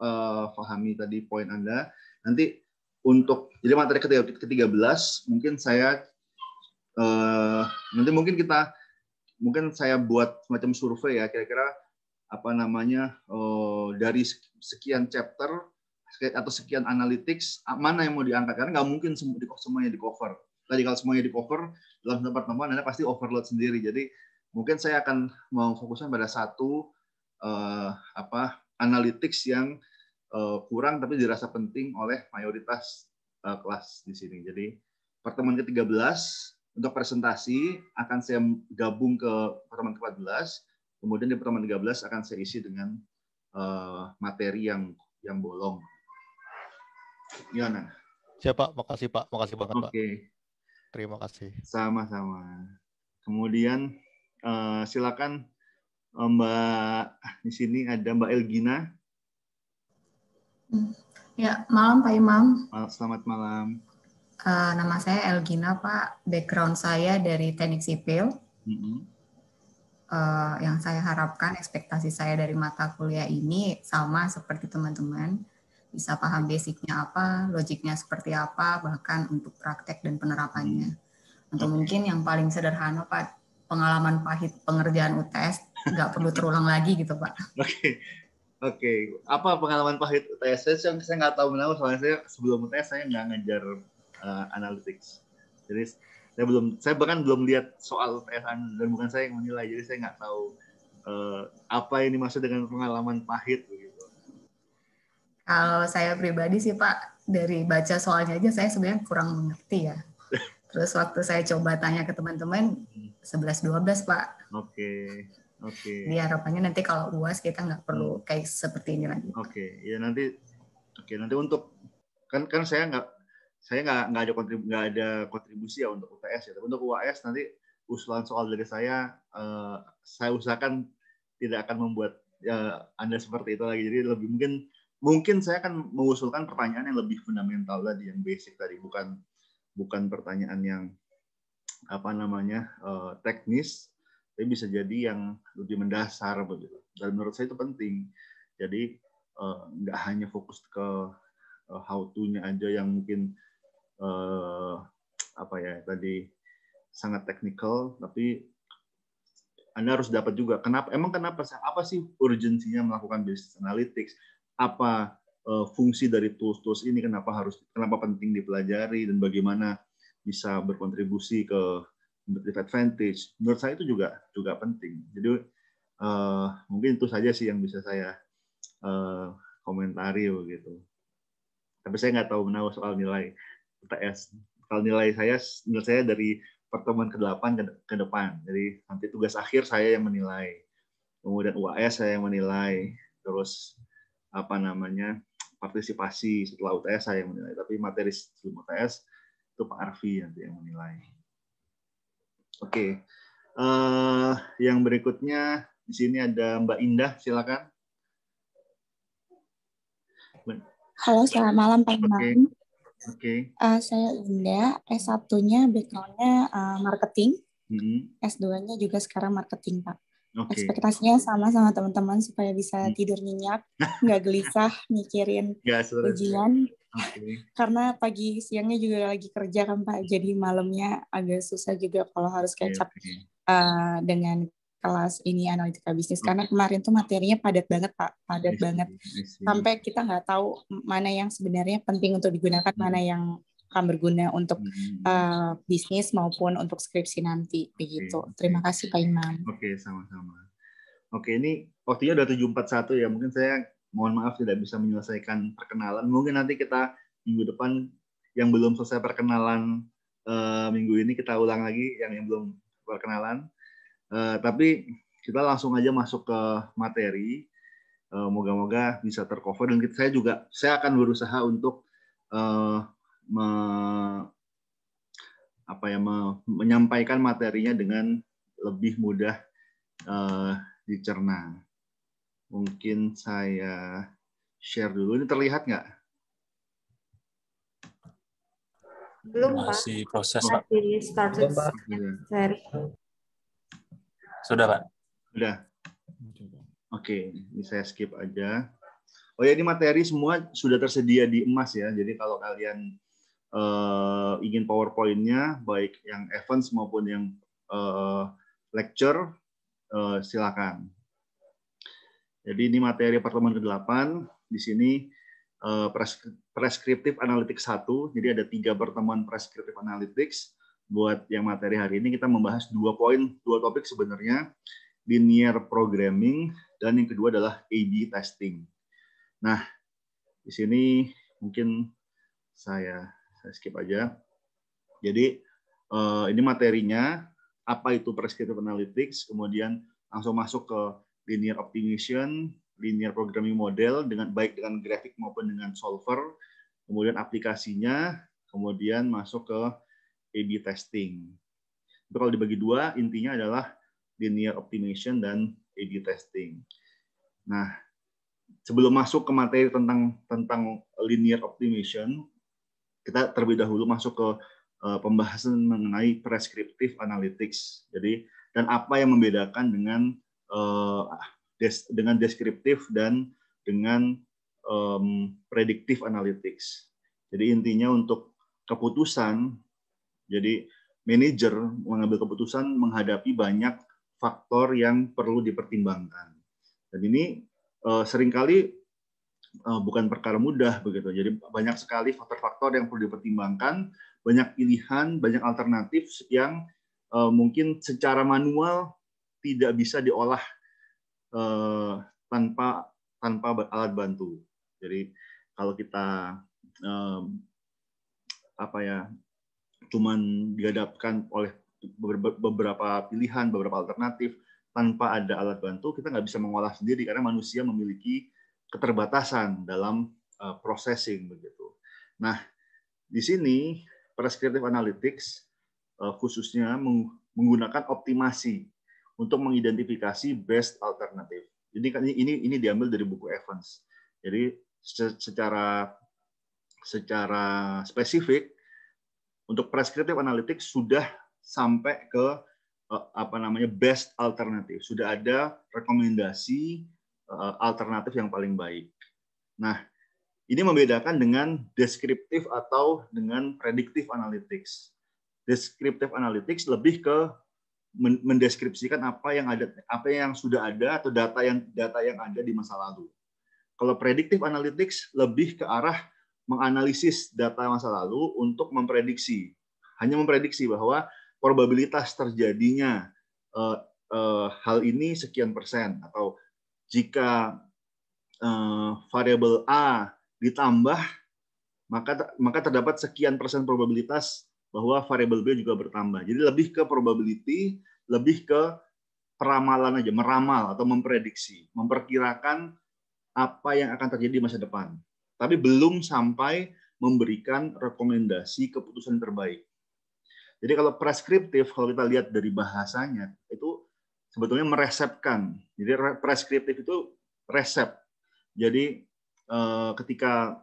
uh, pahami tadi poin Anda. Nanti untuk jadi materi ke-13 mungkin saya uh, nanti mungkin kita mungkin saya buat semacam survei ya kira-kira apa namanya uh, dari sekian chapter atau sekian analytics mana yang mau diangkat karena nggak mungkin semuanya di cover tadi kalau semuanya di cover dalam satu pertemuan anda pasti overload sendiri jadi mungkin saya akan mau fokusnya pada satu uh, apa analytics yang uh, kurang tapi dirasa penting oleh mayoritas uh, kelas di sini. Jadi pertemuan ke-13 untuk presentasi akan saya gabung ke pertemuan ke-14, kemudian di pertemuan ke-13 akan saya isi dengan uh, materi yang yang bolong. Gimana? Siap, Pak. Makasih, Pak. Makasih banget, Pak. Oke. Terima kasih. Sama-sama. Kemudian uh, silakan Mbak di sini ada Mbak Elgina Ya, malam Pak Imam. Selamat malam. Uh, nama saya Elgina Pak, background saya dari teknik sipil. Mm -hmm. uh, yang saya harapkan ekspektasi saya dari mata kuliah ini sama seperti teman-teman. Bisa paham basicnya apa, logiknya seperti apa, bahkan untuk praktek dan penerapannya. Untuk okay. mungkin yang paling sederhana Pak, pengalaman pahit pengerjaan UTS nggak perlu terulang lagi gitu Pak. <laughs> Oke, okay. Oke, okay. apa pengalaman pahit UTS? Saya saya nggak tahu menahu soalnya saya sebelum UTS saya nggak ngejar uh, analytics. Jadi saya belum saya bahkan belum lihat soal UTS dan bukan saya yang menilai. Jadi saya nggak tahu uh, apa ini maksud dengan pengalaman pahit gitu. Kalau saya pribadi sih Pak dari baca soalnya aja saya sebenarnya kurang mengerti ya. <laughs> Terus waktu saya coba tanya ke teman-teman 11 hmm. 12 Pak. Oke. Okay Oke. Okay. Jadi harapannya nanti kalau uas kita nggak perlu hmm. kayak seperti ini lagi. Oke, okay. ya nanti, oke okay, nanti untuk kan kan saya nggak saya nggak nggak ada kontribu, nggak ada kontribusi ya untuk UTS ya. Tapi untuk UAS nanti usulan soal dari saya, uh, saya usahakan tidak akan membuat ya anda seperti itu lagi. Jadi lebih mungkin mungkin saya akan mengusulkan pertanyaan yang lebih fundamental tadi, yang basic tadi, bukan bukan pertanyaan yang apa namanya uh, teknis tapi bisa jadi yang lebih mendasar begitu. Dan menurut saya itu penting. Jadi eh, nggak uh, hanya fokus ke uh, eh, how to-nya aja yang mungkin uh, apa ya tadi sangat teknikal, tapi anda harus dapat juga kenapa emang kenapa apa sih urgensinya melakukan business analytics apa uh, fungsi dari tools-tools ini kenapa harus kenapa penting dipelajari dan bagaimana bisa berkontribusi ke competitive advantage. Menurut saya itu juga juga penting. Jadi uh, mungkin itu saja sih yang bisa saya uh, komentari begitu. Tapi saya nggak tahu menahu soal nilai UTS. Kalau nilai saya, menurut saya dari pertemuan ke-8 ke, depan. Jadi nanti tugas akhir saya yang menilai. Kemudian UAS saya yang menilai. Terus apa namanya partisipasi setelah UTS saya yang menilai. Tapi materi sebelum UTS itu Pak Arfi yang menilai. Oke. Okay. Uh, eh, yang berikutnya di sini ada Mbak Indah, silakan. Halo, selamat malam Pak Imam. Oke. Okay. Okay. Uh, eh, saya Indah, S1-nya background-nya uh, marketing. Hmm. S2-nya juga sekarang marketing, Pak. Okay. Ekspektasinya sama sama teman-teman supaya bisa hmm. tidur nyenyak, <laughs> nggak gelisah mikirin gak, ujian. Okay. Karena pagi siangnya juga lagi kerja kan Pak, jadi malamnya agak susah juga kalau harus kecap okay, uh, eh, dengan kelas ini analitika bisnis karena kemarin tuh materinya padat banget pak padat banget sampai kita nggak tahu mana yang sebenarnya penting untuk digunakan hmm. mana yang akan berguna untuk hmm. uh, bisnis maupun untuk skripsi nanti begitu. Okay. Terima kasih Pak Imam. Oke, okay, sama-sama. Oke, ini waktunya udah 741 ya. Mungkin saya mohon maaf tidak bisa menyelesaikan perkenalan. Mungkin nanti kita minggu depan yang belum selesai perkenalan uh, minggu ini kita ulang lagi yang yang belum perkenalan. Uh, tapi kita langsung aja masuk ke materi. Moga-moga uh, bisa tercover dan kita, saya juga saya akan berusaha untuk uh, me, apa ya me, menyampaikan materinya dengan lebih mudah uh, dicerna. Mungkin saya share dulu. Ini terlihat nggak? Belum Pak. Masih proses. Pak. Sudah Pak. Sudah. Oke, ini saya skip aja. Oh ya, ini materi semua sudah tersedia di emas ya. Jadi kalau kalian uh, ingin PowerPoint-nya, baik yang events maupun yang uh, lecture, uh, silakan. Jadi ini materi pertemuan ke-8. Di sini uh, preskriptif analitik satu Jadi ada tiga pertemuan preskriptif analytics. Buat yang materi hari ini kita membahas dua poin, dua topik sebenarnya. Linear programming dan yang kedua adalah A/B testing. Nah, di sini mungkin saya saya skip aja. Jadi eh, ini materinya apa itu prescriptive analytics, kemudian langsung masuk ke linear optimization, linear programming model dengan baik dengan grafik maupun dengan solver, kemudian aplikasinya, kemudian masuk ke A/B testing. Itu kalau dibagi dua intinya adalah linear optimization dan A/B testing. Nah, sebelum masuk ke materi tentang tentang linear optimization, kita terlebih dahulu masuk ke uh, pembahasan mengenai prescriptive analytics. Jadi dan apa yang membedakan dengan uh, des, dengan deskriptif dan dengan um, prediktif analytics. Jadi intinya untuk keputusan, jadi manajer mengambil keputusan menghadapi banyak faktor yang perlu dipertimbangkan. Dan ini uh, seringkali Eh, bukan perkara mudah begitu. Jadi banyak sekali faktor-faktor yang perlu dipertimbangkan, banyak pilihan, banyak alternatif yang eh, mungkin secara manual tidak bisa diolah eh, tanpa tanpa alat bantu. Jadi kalau kita apa ya cuman dihadapkan oleh beberapa pilihan, beberapa alternatif tanpa ada alat bantu, kita nggak bisa mengolah sendiri karena manusia memiliki keterbatasan dalam uh, processing begitu. Nah, di sini prescriptive analytics uh, khususnya meng menggunakan optimasi untuk mengidentifikasi best alternative. Jadi kan, ini ini diambil dari buku Evans. Jadi secara secara spesifik untuk prescriptive analytics sudah sampai ke eh, apa namanya best alternative. Sudah ada rekomendasi Eh, alternatif yang paling baik. Nah, ini membedakan dengan deskriptif atau dengan predictive analytics. Deskriptif analytics lebih ke mendeskripsikan apa yang ada apa yang sudah ada atau data yang data yang ada di masa lalu. Kalau predictive analytics lebih ke arah menganalisis data masa lalu untuk memprediksi. Hanya memprediksi bahwa probabilitas terjadinya uh, uh, hal ini sekian persen atau jika uh, variabel A ditambah maka maka terdapat sekian persen probabilitas bahwa variabel B juga bertambah. Jadi lebih ke probability, lebih ke peramalan aja, meramal atau memprediksi, memperkirakan apa yang akan terjadi di masa depan. Tapi belum sampai memberikan rekomendasi keputusan terbaik. Jadi kalau preskriptif, kalau kita lihat dari bahasanya, itu sebetulnya meresepkan. Jadi preskriptif itu resep. Jadi eh, ketika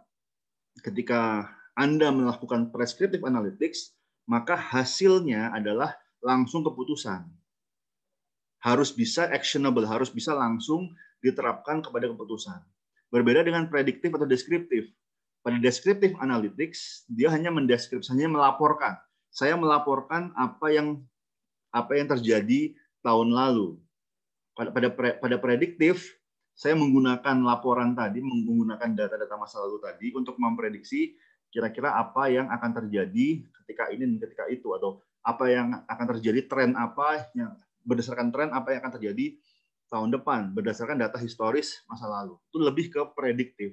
ketika Anda melakukan preskriptif analytics, maka hasilnya adalah langsung keputusan. Harus bisa actionable, harus bisa langsung diterapkan kepada keputusan. Berbeda dengan prediktif atau deskriptif. Pada deskriptif analytics, dia hanya mendeskripsinya melaporkan. Saya melaporkan apa yang apa yang terjadi tahun lalu. Pada pada, pre, pada prediktif saya menggunakan laporan tadi, menggunakan data-data masa lalu tadi untuk memprediksi kira-kira apa yang akan terjadi ketika ini dan ketika itu atau apa yang akan terjadi tren apa yang berdasarkan tren apa yang akan terjadi tahun depan berdasarkan data historis masa lalu itu lebih ke prediktif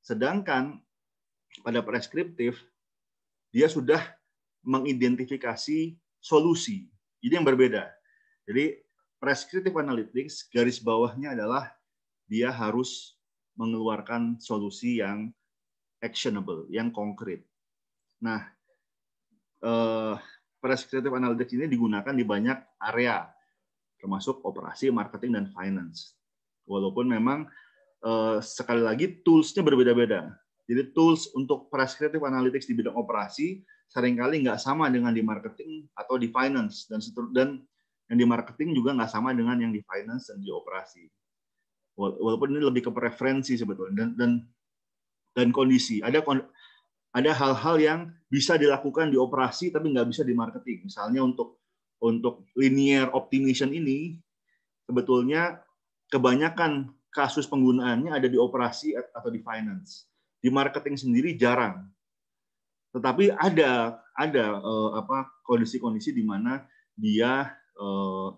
sedangkan pada preskriptif dia sudah mengidentifikasi solusi jadi yang berbeda jadi prescriptive analytics garis bawahnya adalah dia harus mengeluarkan solusi yang actionable, yang konkret. Nah, eh, prescriptive analytics ini digunakan di banyak area, termasuk operasi, marketing, dan finance. Walaupun memang eh, sekali lagi toolsnya berbeda-beda. Jadi tools untuk prescriptive analytics di bidang operasi seringkali nggak sama dengan di marketing atau di finance dan dan yang di marketing juga nggak sama dengan yang di finance dan di operasi. Walaupun ini lebih ke preferensi sebetulnya dan dan dan kondisi. Ada ada hal-hal yang bisa dilakukan di operasi tapi nggak bisa di marketing. Misalnya untuk untuk linear optimization ini sebetulnya kebanyakan kasus penggunaannya ada di operasi atau di finance. Di marketing sendiri jarang. Tetapi ada ada eh, apa kondisi-kondisi di mana dia Eh,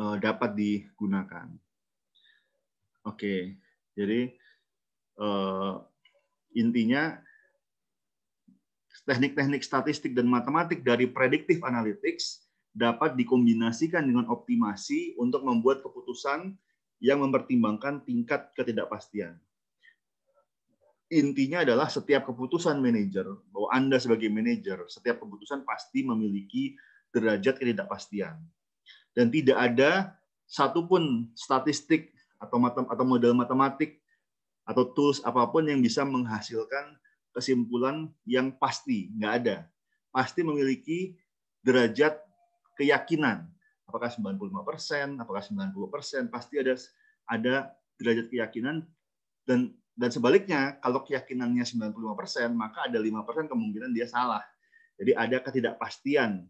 eh, dapat digunakan. Oke, jadi eh, intinya teknik-teknik statistik dan matematik dari predictive analytics dapat dikombinasikan dengan optimasi untuk membuat keputusan yang mempertimbangkan tingkat ketidakpastian. Intinya adalah setiap keputusan manajer, bahwa Anda sebagai manajer, setiap keputusan pasti memiliki derajat ketidakpastian. Dan tidak ada satupun statistik atau, atau model matematik atau tools apapun yang bisa menghasilkan kesimpulan yang pasti, nggak ada. Pasti memiliki derajat keyakinan. Apakah 95 persen, apakah 90 persen, pasti ada ada derajat keyakinan dan dan sebaliknya kalau keyakinannya 95 persen maka ada lima persen kemungkinan dia salah. Jadi ada ketidakpastian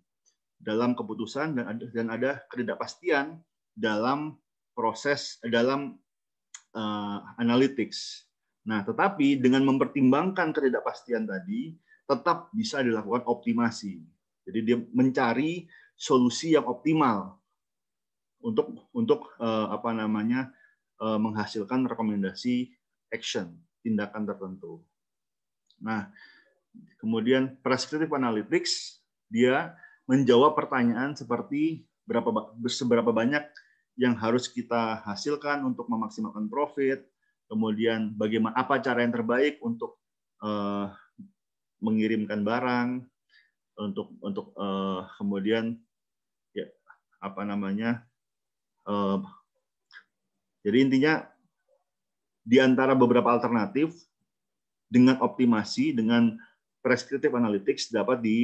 dalam keputusan dan ada, dan ada ketidakpastian dalam proses dalam uh, analytics. Nah, tetapi dengan mempertimbangkan ketidakpastian tadi, tetap bisa dilakukan optimasi. Jadi dia mencari solusi yang optimal untuk untuk uh, apa namanya uh, menghasilkan rekomendasi action tindakan tertentu. Nah, kemudian prescriptive analytics dia menjawab pertanyaan seperti berapa seberapa banyak yang harus kita hasilkan untuk memaksimalkan profit, kemudian bagaimana apa cara yang terbaik untuk uh, mengirimkan barang, untuk untuk uh, kemudian ya apa namanya, uh, jadi intinya di antara beberapa alternatif dengan optimasi dengan prescriptive analytics dapat di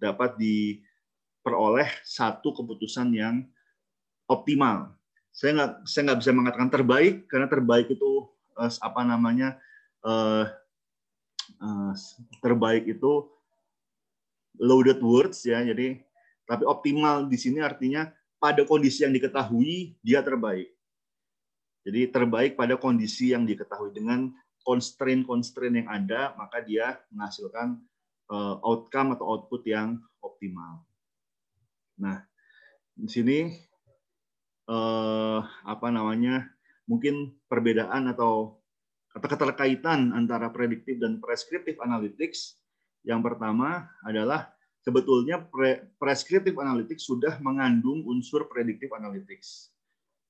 dapat di peroleh satu keputusan yang optimal. Saya nggak saya nggak bisa mengatakan terbaik karena terbaik itu eh, apa namanya eh, eh, terbaik itu loaded words ya. Jadi tapi optimal di sini artinya pada kondisi yang diketahui dia terbaik. Jadi terbaik pada kondisi yang diketahui dengan constraint-constraint yang ada maka dia menghasilkan outcome atau output yang optimal. Nah, di sini eh, apa namanya? Mungkin perbedaan atau atau keterkaitan antara prediktif dan preskriptif analytics. Yang pertama adalah sebetulnya pre preskriptif analytics sudah mengandung unsur prediktif analytics.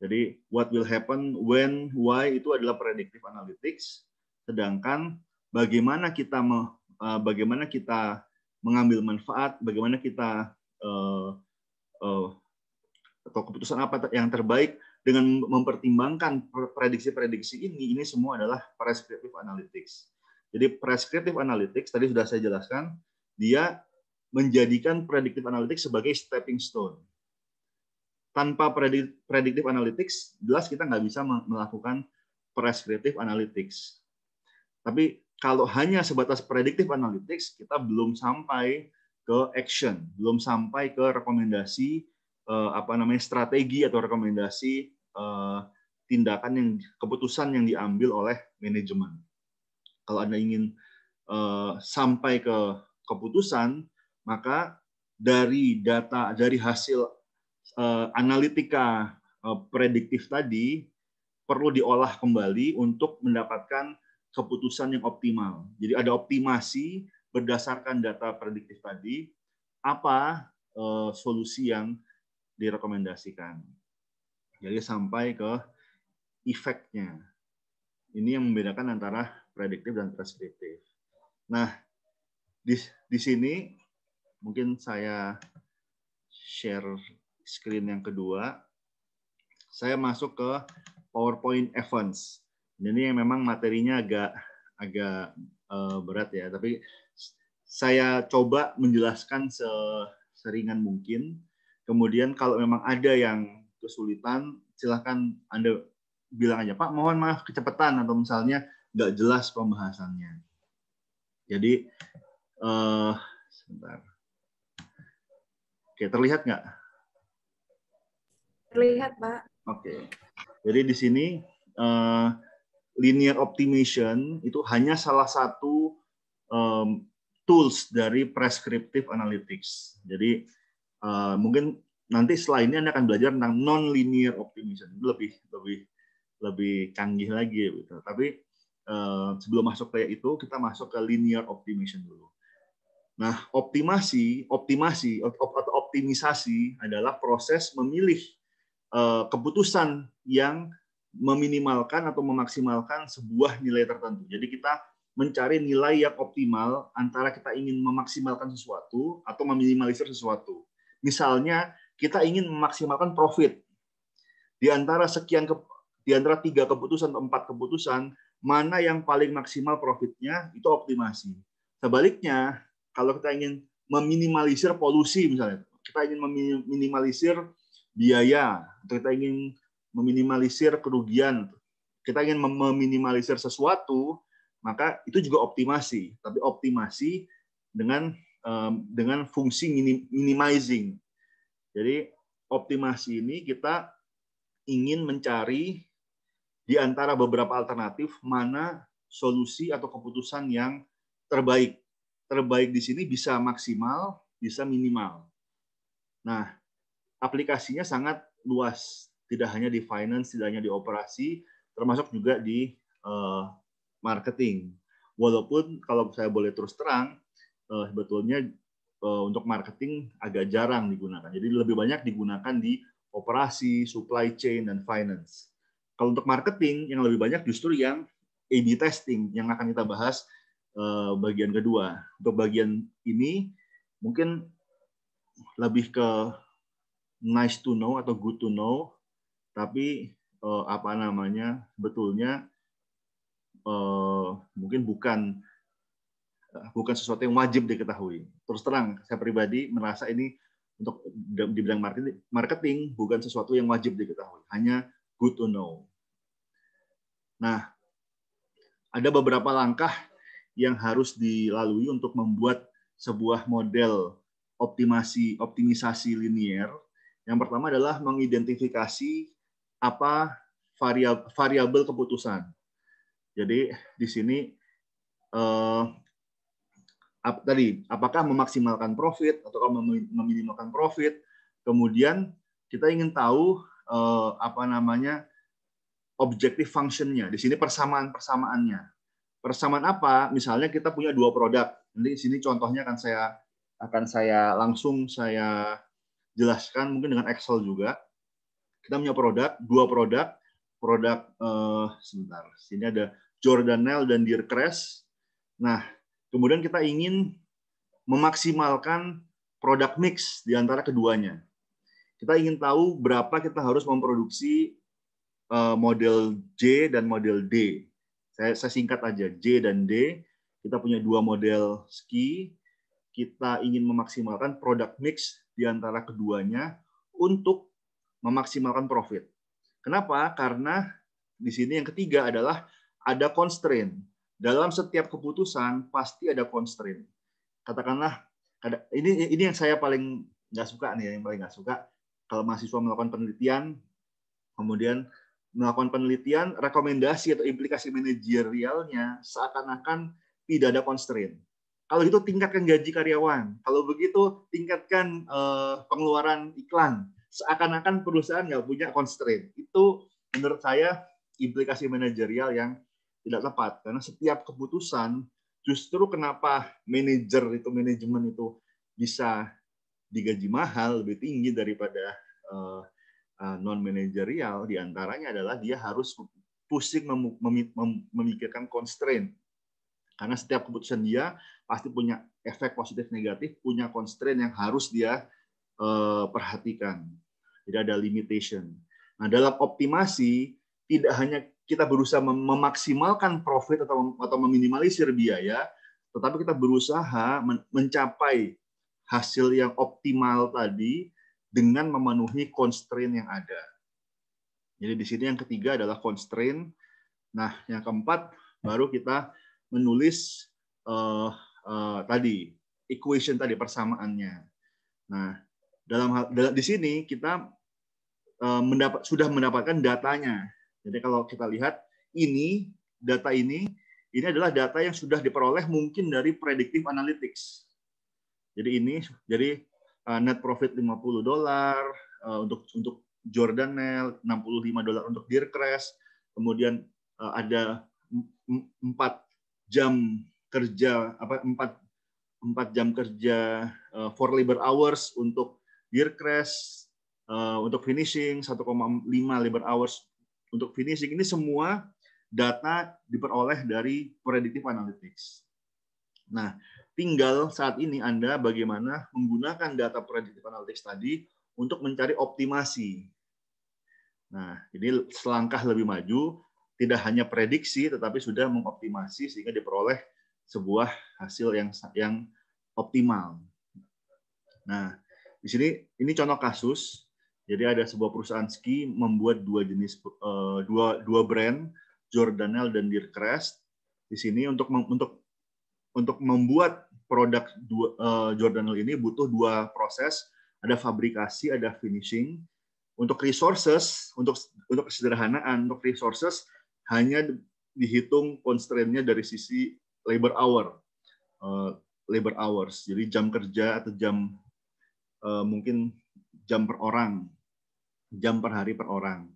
Jadi what will happen, when, why itu adalah prediktif analytics. Sedangkan bagaimana kita me, eh, bagaimana kita mengambil manfaat, bagaimana kita eh, Eh, atau keputusan apa yang terbaik dengan mempertimbangkan prediksi-prediksi ini, ini semua adalah prescriptive analytics. Jadi prescriptive analytics tadi sudah saya jelaskan, dia menjadikan predictive analytics sebagai stepping stone. Tanpa predictive analytics, jelas kita nggak bisa melakukan prescriptive analytics. Tapi kalau hanya sebatas predictive analytics, kita belum sampai ke action, belum sampai ke rekomendasi eh, apa namanya strategi atau rekomendasi eh, tindakan yang keputusan yang diambil oleh manajemen. Kalau Anda ingin eh, sampai ke keputusan, maka dari data dari hasil analitika prediktif tadi perlu diolah kembali untuk mendapatkan keputusan yang optimal. Jadi ada optimasi berdasarkan data prediktif tadi, apa uh, solusi yang direkomendasikan. Jadi sampai ke efeknya. Ini yang membedakan antara prediktif dan preskriptif. Nah, di, di sini mungkin saya share screen yang kedua. Saya masuk ke PowerPoint Evans. Ini yang memang materinya agak agak Eh, berat ya, tapi saya coba menjelaskan se seringan mungkin. Kemudian kalau memang ada yang kesulitan, silahkan Anda bilang aja, Pak, mohon maaf kecepatan atau misalnya nggak jelas pembahasannya. Jadi, uh, sebentar. Oke, terlihat nggak? Terlihat, Pak. Oke. Jadi di sini uh, linear optimization itu hanya salah satu um, tools dari prescriptive analytics. Jadi uh, mungkin nanti setelah ini Anda akan belajar tentang non-linear optimization. Itu lebih lebih lebih canggih lagi gitu. Tapi uh, sebelum masuk ke itu kita masuk ke linear optimization dulu. Nah, optimasi, optimasi atau optimisasi adalah proses memilih eh, keputusan yang meminimalkan atau memaksimalkan sebuah nilai tertentu. Jadi kita mencari nilai yang optimal antara kita ingin memaksimalkan sesuatu atau meminimalisir sesuatu. Misalnya kita ingin memaksimalkan profit. Di antara sekian ke, di antara tiga keputusan atau empat keputusan, mana yang paling maksimal profitnya itu optimasi. Sebaliknya, kalau kita ingin meminimalisir polusi misalnya, kita ingin meminimalisir biaya, kita ingin meminimalisir kerugian. Kita ingin meminimalisir sesuatu, maka itu juga optimasi, tapi optimasi dengan dengan fungsi minimizing. Jadi optimasi ini kita ingin mencari di antara beberapa alternatif mana solusi atau keputusan yang terbaik. Terbaik di sini bisa maksimal, bisa minimal. Nah, aplikasinya sangat luas tidak hanya di finance, tidak hanya di operasi, termasuk juga di uh, marketing. Walaupun kalau saya boleh terus terang, uh, sebetulnya uh, untuk marketing agak jarang digunakan. Jadi lebih banyak digunakan di operasi, supply chain, dan finance. Kalau untuk marketing, yang lebih banyak justru yang A/B testing yang akan kita bahas uh, bagian kedua. Untuk bagian ini mungkin lebih ke nice to know atau good to know tapi eh, apa namanya betulnya eh, mungkin bukan eh, bukan sesuatu yang wajib diketahui. Terus terang, saya pribadi merasa ini untuk di bidang marketing, marketing bukan sesuatu yang wajib diketahui, hanya good to know. Nah, ada beberapa langkah yang harus dilalui untuk membuat sebuah model optimasi optimisasi linier. Yang pertama adalah mengidentifikasi apa variabel keputusan. Jadi di sini eh, ap, tadi apakah memaksimalkan profit atau meminimalkan profit. Kemudian kita ingin tahu eh, apa namanya objektif functionnya. Di sini persamaan persamaannya. Persamaan apa? Misalnya kita punya dua produk. Nanti di sini contohnya akan saya akan saya langsung saya jelaskan mungkin dengan Excel juga kita punya produk, dua produk, produk uh, sebentar. Sini ada Jordan Nell dan Deercrest. Nah, kemudian kita ingin memaksimalkan produk mix di antara keduanya. Kita ingin tahu berapa kita harus memproduksi uh, model J dan model D. Saya, saya singkat aja J dan D. Kita punya dua model ski. Kita ingin memaksimalkan produk mix di antara keduanya untuk memaksimalkan profit. Kenapa? Karena di sini yang ketiga adalah ada constraint. Dalam setiap keputusan pasti ada constraint. Katakanlah ini ini yang saya paling nggak suka nih, yang paling nggak suka kalau mahasiswa melakukan penelitian, kemudian melakukan penelitian, rekomendasi atau implikasi manajerialnya seakan-akan tidak ada constraint. Kalau gitu tingkatkan gaji karyawan. Kalau begitu tingkatkan uh, pengeluaran iklan seakan-akan perusahaan nggak punya constraint. Itu menurut saya implikasi manajerial yang tidak tepat karena setiap keputusan justru kenapa manajer itu manajemen itu bisa digaji mahal lebih tinggi daripada eh, eh, non manajerial diantaranya adalah dia harus pusing memikirkan constraint karena setiap keputusan dia pasti punya efek positif negatif punya constraint yang harus dia eh, perhatikan tidak ada limitation. Nah, dalam optimasi tidak hanya kita berusaha memaksimalkan profit atau atau meminimalisir biaya, tetapi kita berusaha mencapai hasil yang optimal tadi dengan memenuhi constraint yang ada. Jadi di sini yang ketiga adalah constraint. Nah, yang keempat baru kita menulis uh, uh, tadi equation tadi persamaannya. Nah, dalam hal di sini kita eh, mendapat sudah mendapatkan datanya. Jadi kalau kita lihat ini data ini ini adalah data yang sudah diperoleh mungkin dari predictive analytics. Jadi ini jadi eh, net profit 50 dolar eh, untuk untuk Jordan Nell, 65 dolar untuk Dirkres, kemudian ada 4 jam kerja apa 4 4 jam kerja for labor hours untuk gear crash uh, untuk finishing 1,5 labor hours untuk finishing ini semua data diperoleh dari predictive analytics. Nah, tinggal saat ini Anda bagaimana menggunakan data predictive analytics tadi untuk mencari optimasi. Nah, jadi selangkah lebih maju, tidak hanya prediksi tetapi sudah mengoptimasi sehingga diperoleh sebuah hasil yang yang optimal. Nah, di sini ini contoh kasus. Jadi ada sebuah perusahaan ski membuat dua jenis eh, dua dua brand Jordanel dan Deercrest di sini untuk untuk untuk membuat produk dua, eh, Jordanel ini butuh dua proses, ada fabrikasi, ada finishing. Untuk resources, untuk untuk kesederhanaan, untuk resources hanya dihitung constraint-nya dari sisi labor hour, uh, labor hours. Jadi jam kerja atau jam Eh, mungkin jam per orang, jam per hari per orang.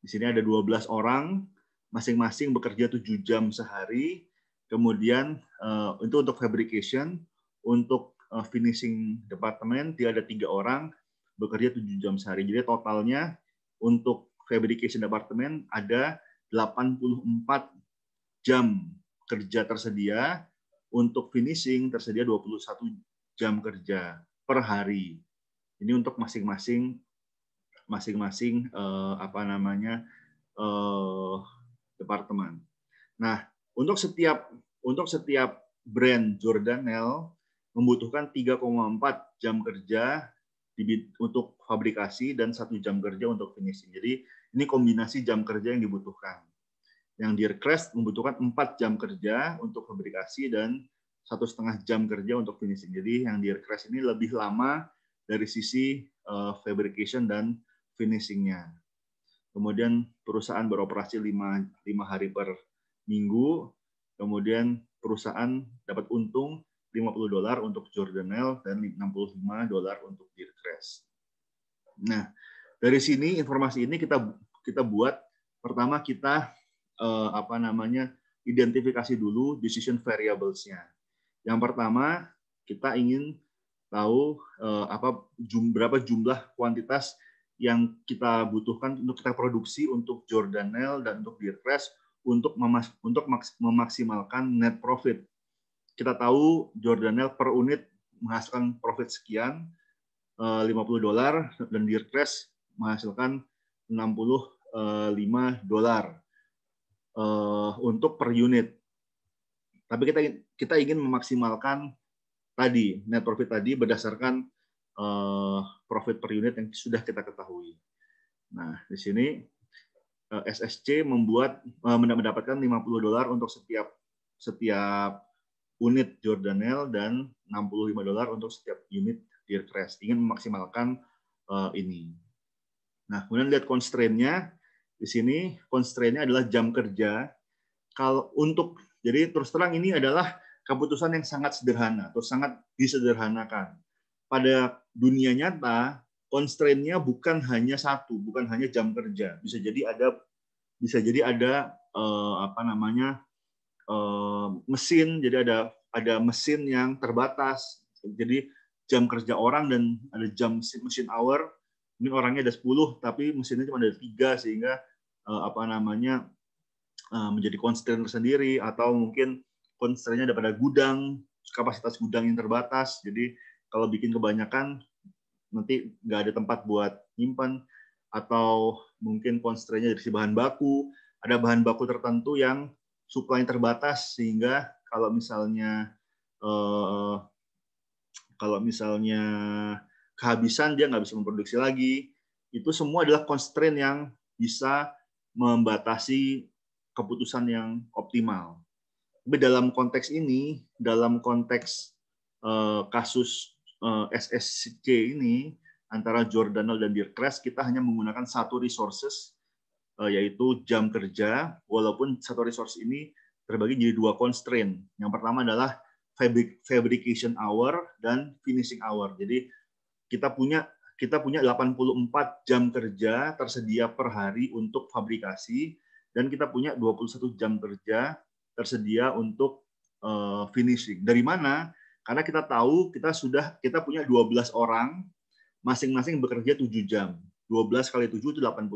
Di sini ada 12 orang, masing-masing bekerja 7 jam sehari, kemudian uh, itu untuk fabrication, untuk uh, finishing department dia ada tiga orang, bekerja 7 jam sehari. Jadi totalnya untuk fabrication department ada 84 jam kerja tersedia, untuk finishing tersedia 21 jam kerja per hari. Ini untuk masing-masing masing-masing eh, apa namanya eh, departemen. Nah, untuk setiap untuk setiap brand Jordanel membutuhkan 3,4 jam kerja untuk fabrikasi dan satu jam kerja untuk finishing. Jadi ini kombinasi jam kerja yang dibutuhkan. Yang di request membutuhkan 4 jam kerja untuk fabrikasi dan satu setengah jam kerja untuk finishing. Jadi yang di aircraft ini lebih lama dari sisi eh, fabrication dan finishingnya. Kemudian perusahaan beroperasi lima lima hari per minggu. Kemudian perusahaan dapat untung 50 dolar untuk Jordanel dan 65 dolar untuk Dirkres. Nah, dari sini informasi ini kita kita buat pertama kita eh, apa namanya identifikasi dulu decision variables-nya. Yang pertama, kita ingin tahu eh, apa jum, berapa jumlah kuantitas yang kita butuhkan untuk kita produksi untuk Jordanel dan untuk Beercrest untuk memas untuk memaksimalkan net profit. Kita tahu Jordanel per unit menghasilkan profit sekian eh, 50 dolar dan Beercrest menghasilkan 65 eh, dolar uh, untuk per unit. Tapi kita kita ingin memaksimalkan tadi net profit tadi berdasarkan uh, profit per unit yang sudah kita ketahui. Nah, di sini uh, eh, SSC membuat uh, mendapatkan 50 dolar untuk setiap setiap unit Jordanel dan 65 dolar untuk setiap unit Deercrest. Ingin memaksimalkan uh, ini. Nah, kemudian lihat constraint-nya. Di sini constraint-nya adalah jam kerja. Kalau untuk jadi terus terang ini adalah keputusan yang sangat sederhana atau sangat disederhanakan. Pada dunia nyata, constraint-nya bukan hanya satu, bukan hanya jam kerja. Bisa jadi ada bisa jadi ada eh, apa namanya eh, mesin, jadi ada ada mesin yang terbatas. Jadi jam kerja orang dan ada jam mesin, hour. Mungkin orangnya ada 10 tapi mesinnya cuma ada tiga sehingga eh, apa namanya Eh, menjadi constraint tersendiri atau mungkin ada daripada gudang kapasitas gudang yang terbatas jadi kalau bikin kebanyakan nanti nggak ada tempat buat nyimpan atau mungkin constraintnya dari si bahan baku ada bahan baku tertentu yang supply terbatas sehingga kalau misalnya eh, kalau misalnya kehabisan dia nggak bisa memproduksi lagi itu semua adalah constraint yang bisa membatasi keputusan yang optimal. Tapi dalam konteks ini, dalam konteks eh, kasus uh, eh, SSC ini antara Jordanel dan Dirkres, kita hanya menggunakan satu resources eh, yaitu jam kerja, walaupun satu resource ini terbagi jadi dua constraint. Yang pertama adalah fabrication hour dan finishing hour. Jadi kita punya kita punya 84 jam kerja tersedia per hari untuk fabrikasi dan kita punya 21 jam kerja tersedia untuk uh, finishing. Dari mana? Karena kita tahu kita sudah kita punya 12 orang masing-masing bekerja 7 jam. 12 kali 7 itu 84.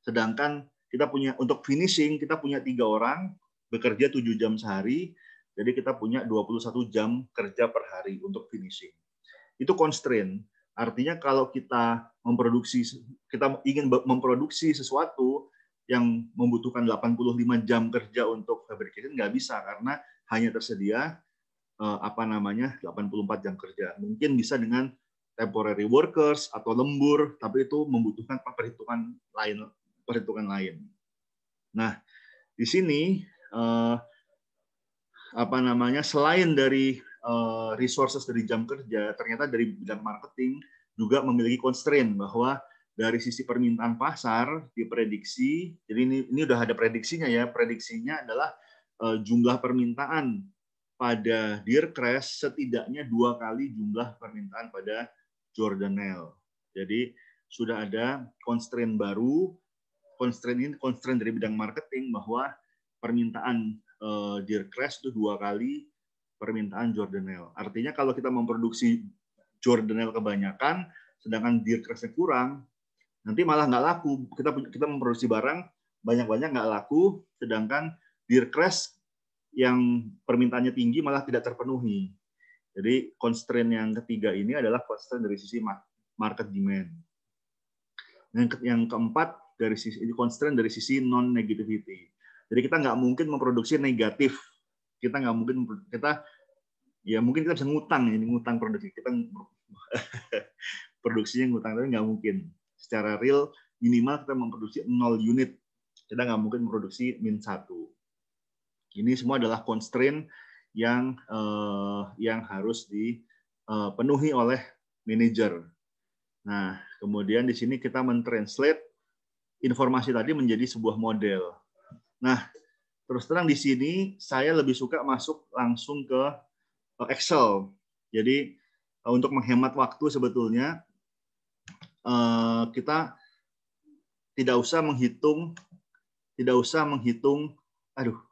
Sedangkan kita punya untuk finishing kita punya tiga orang bekerja 7 jam sehari. Jadi kita punya 21 jam kerja per hari untuk finishing. Itu constraint. Artinya kalau kita memproduksi kita ingin memproduksi sesuatu yang membutuhkan 85 jam kerja untuk fabrication nggak bisa karena hanya tersedia eh, apa namanya 84 jam kerja. Mungkin bisa dengan temporary workers atau lembur, tapi itu membutuhkan perhitungan lain perhitungan lain. Nah, di sini eh, apa namanya selain dari eh, resources dari jam kerja, ternyata dari bidang marketing juga memiliki constraint bahwa dari sisi permintaan pasar diprediksi, jadi ini ini udah ada prediksinya ya, prediksinya adalah uh, jumlah permintaan pada Deer Crash setidaknya dua kali jumlah permintaan pada Jordanel. Jadi sudah ada constraint baru, constraint ini constraint dari bidang marketing bahwa permintaan uh, Deer Crash itu dua kali permintaan Jordanel. Artinya kalau kita memproduksi Jordanel kebanyakan, sedangkan Deer Crash kurang, Nanti malah nggak laku. Kita kita memproduksi barang banyak-banyak nggak laku, sedangkan di crash yang permintaannya tinggi malah tidak terpenuhi. Jadi constraint yang ketiga ini adalah constraint dari sisi market demand. Yang, yang keempat dari sisi constraint dari sisi non negativity. Jadi kita nggak mungkin memproduksi negatif. Kita nggak mungkin kita ya mungkin kita bisa ngutang ini ngutang produksi kita <laughs> produksinya ngutang tapi nggak mungkin secara real minimal kita memproduksi 0 unit. Kita nggak mungkin memproduksi min 1. Ini semua adalah constraint yang uh, yang harus dipenuhi eh, oleh manager Nah, kemudian di sini kita mentranslate informasi tadi menjadi sebuah model. Nah, terus terang di sini saya lebih suka masuk langsung ke eh, Excel. Jadi untuk menghemat waktu sebetulnya Eh, kita tidak usah menghitung tidak usah menghitung aduh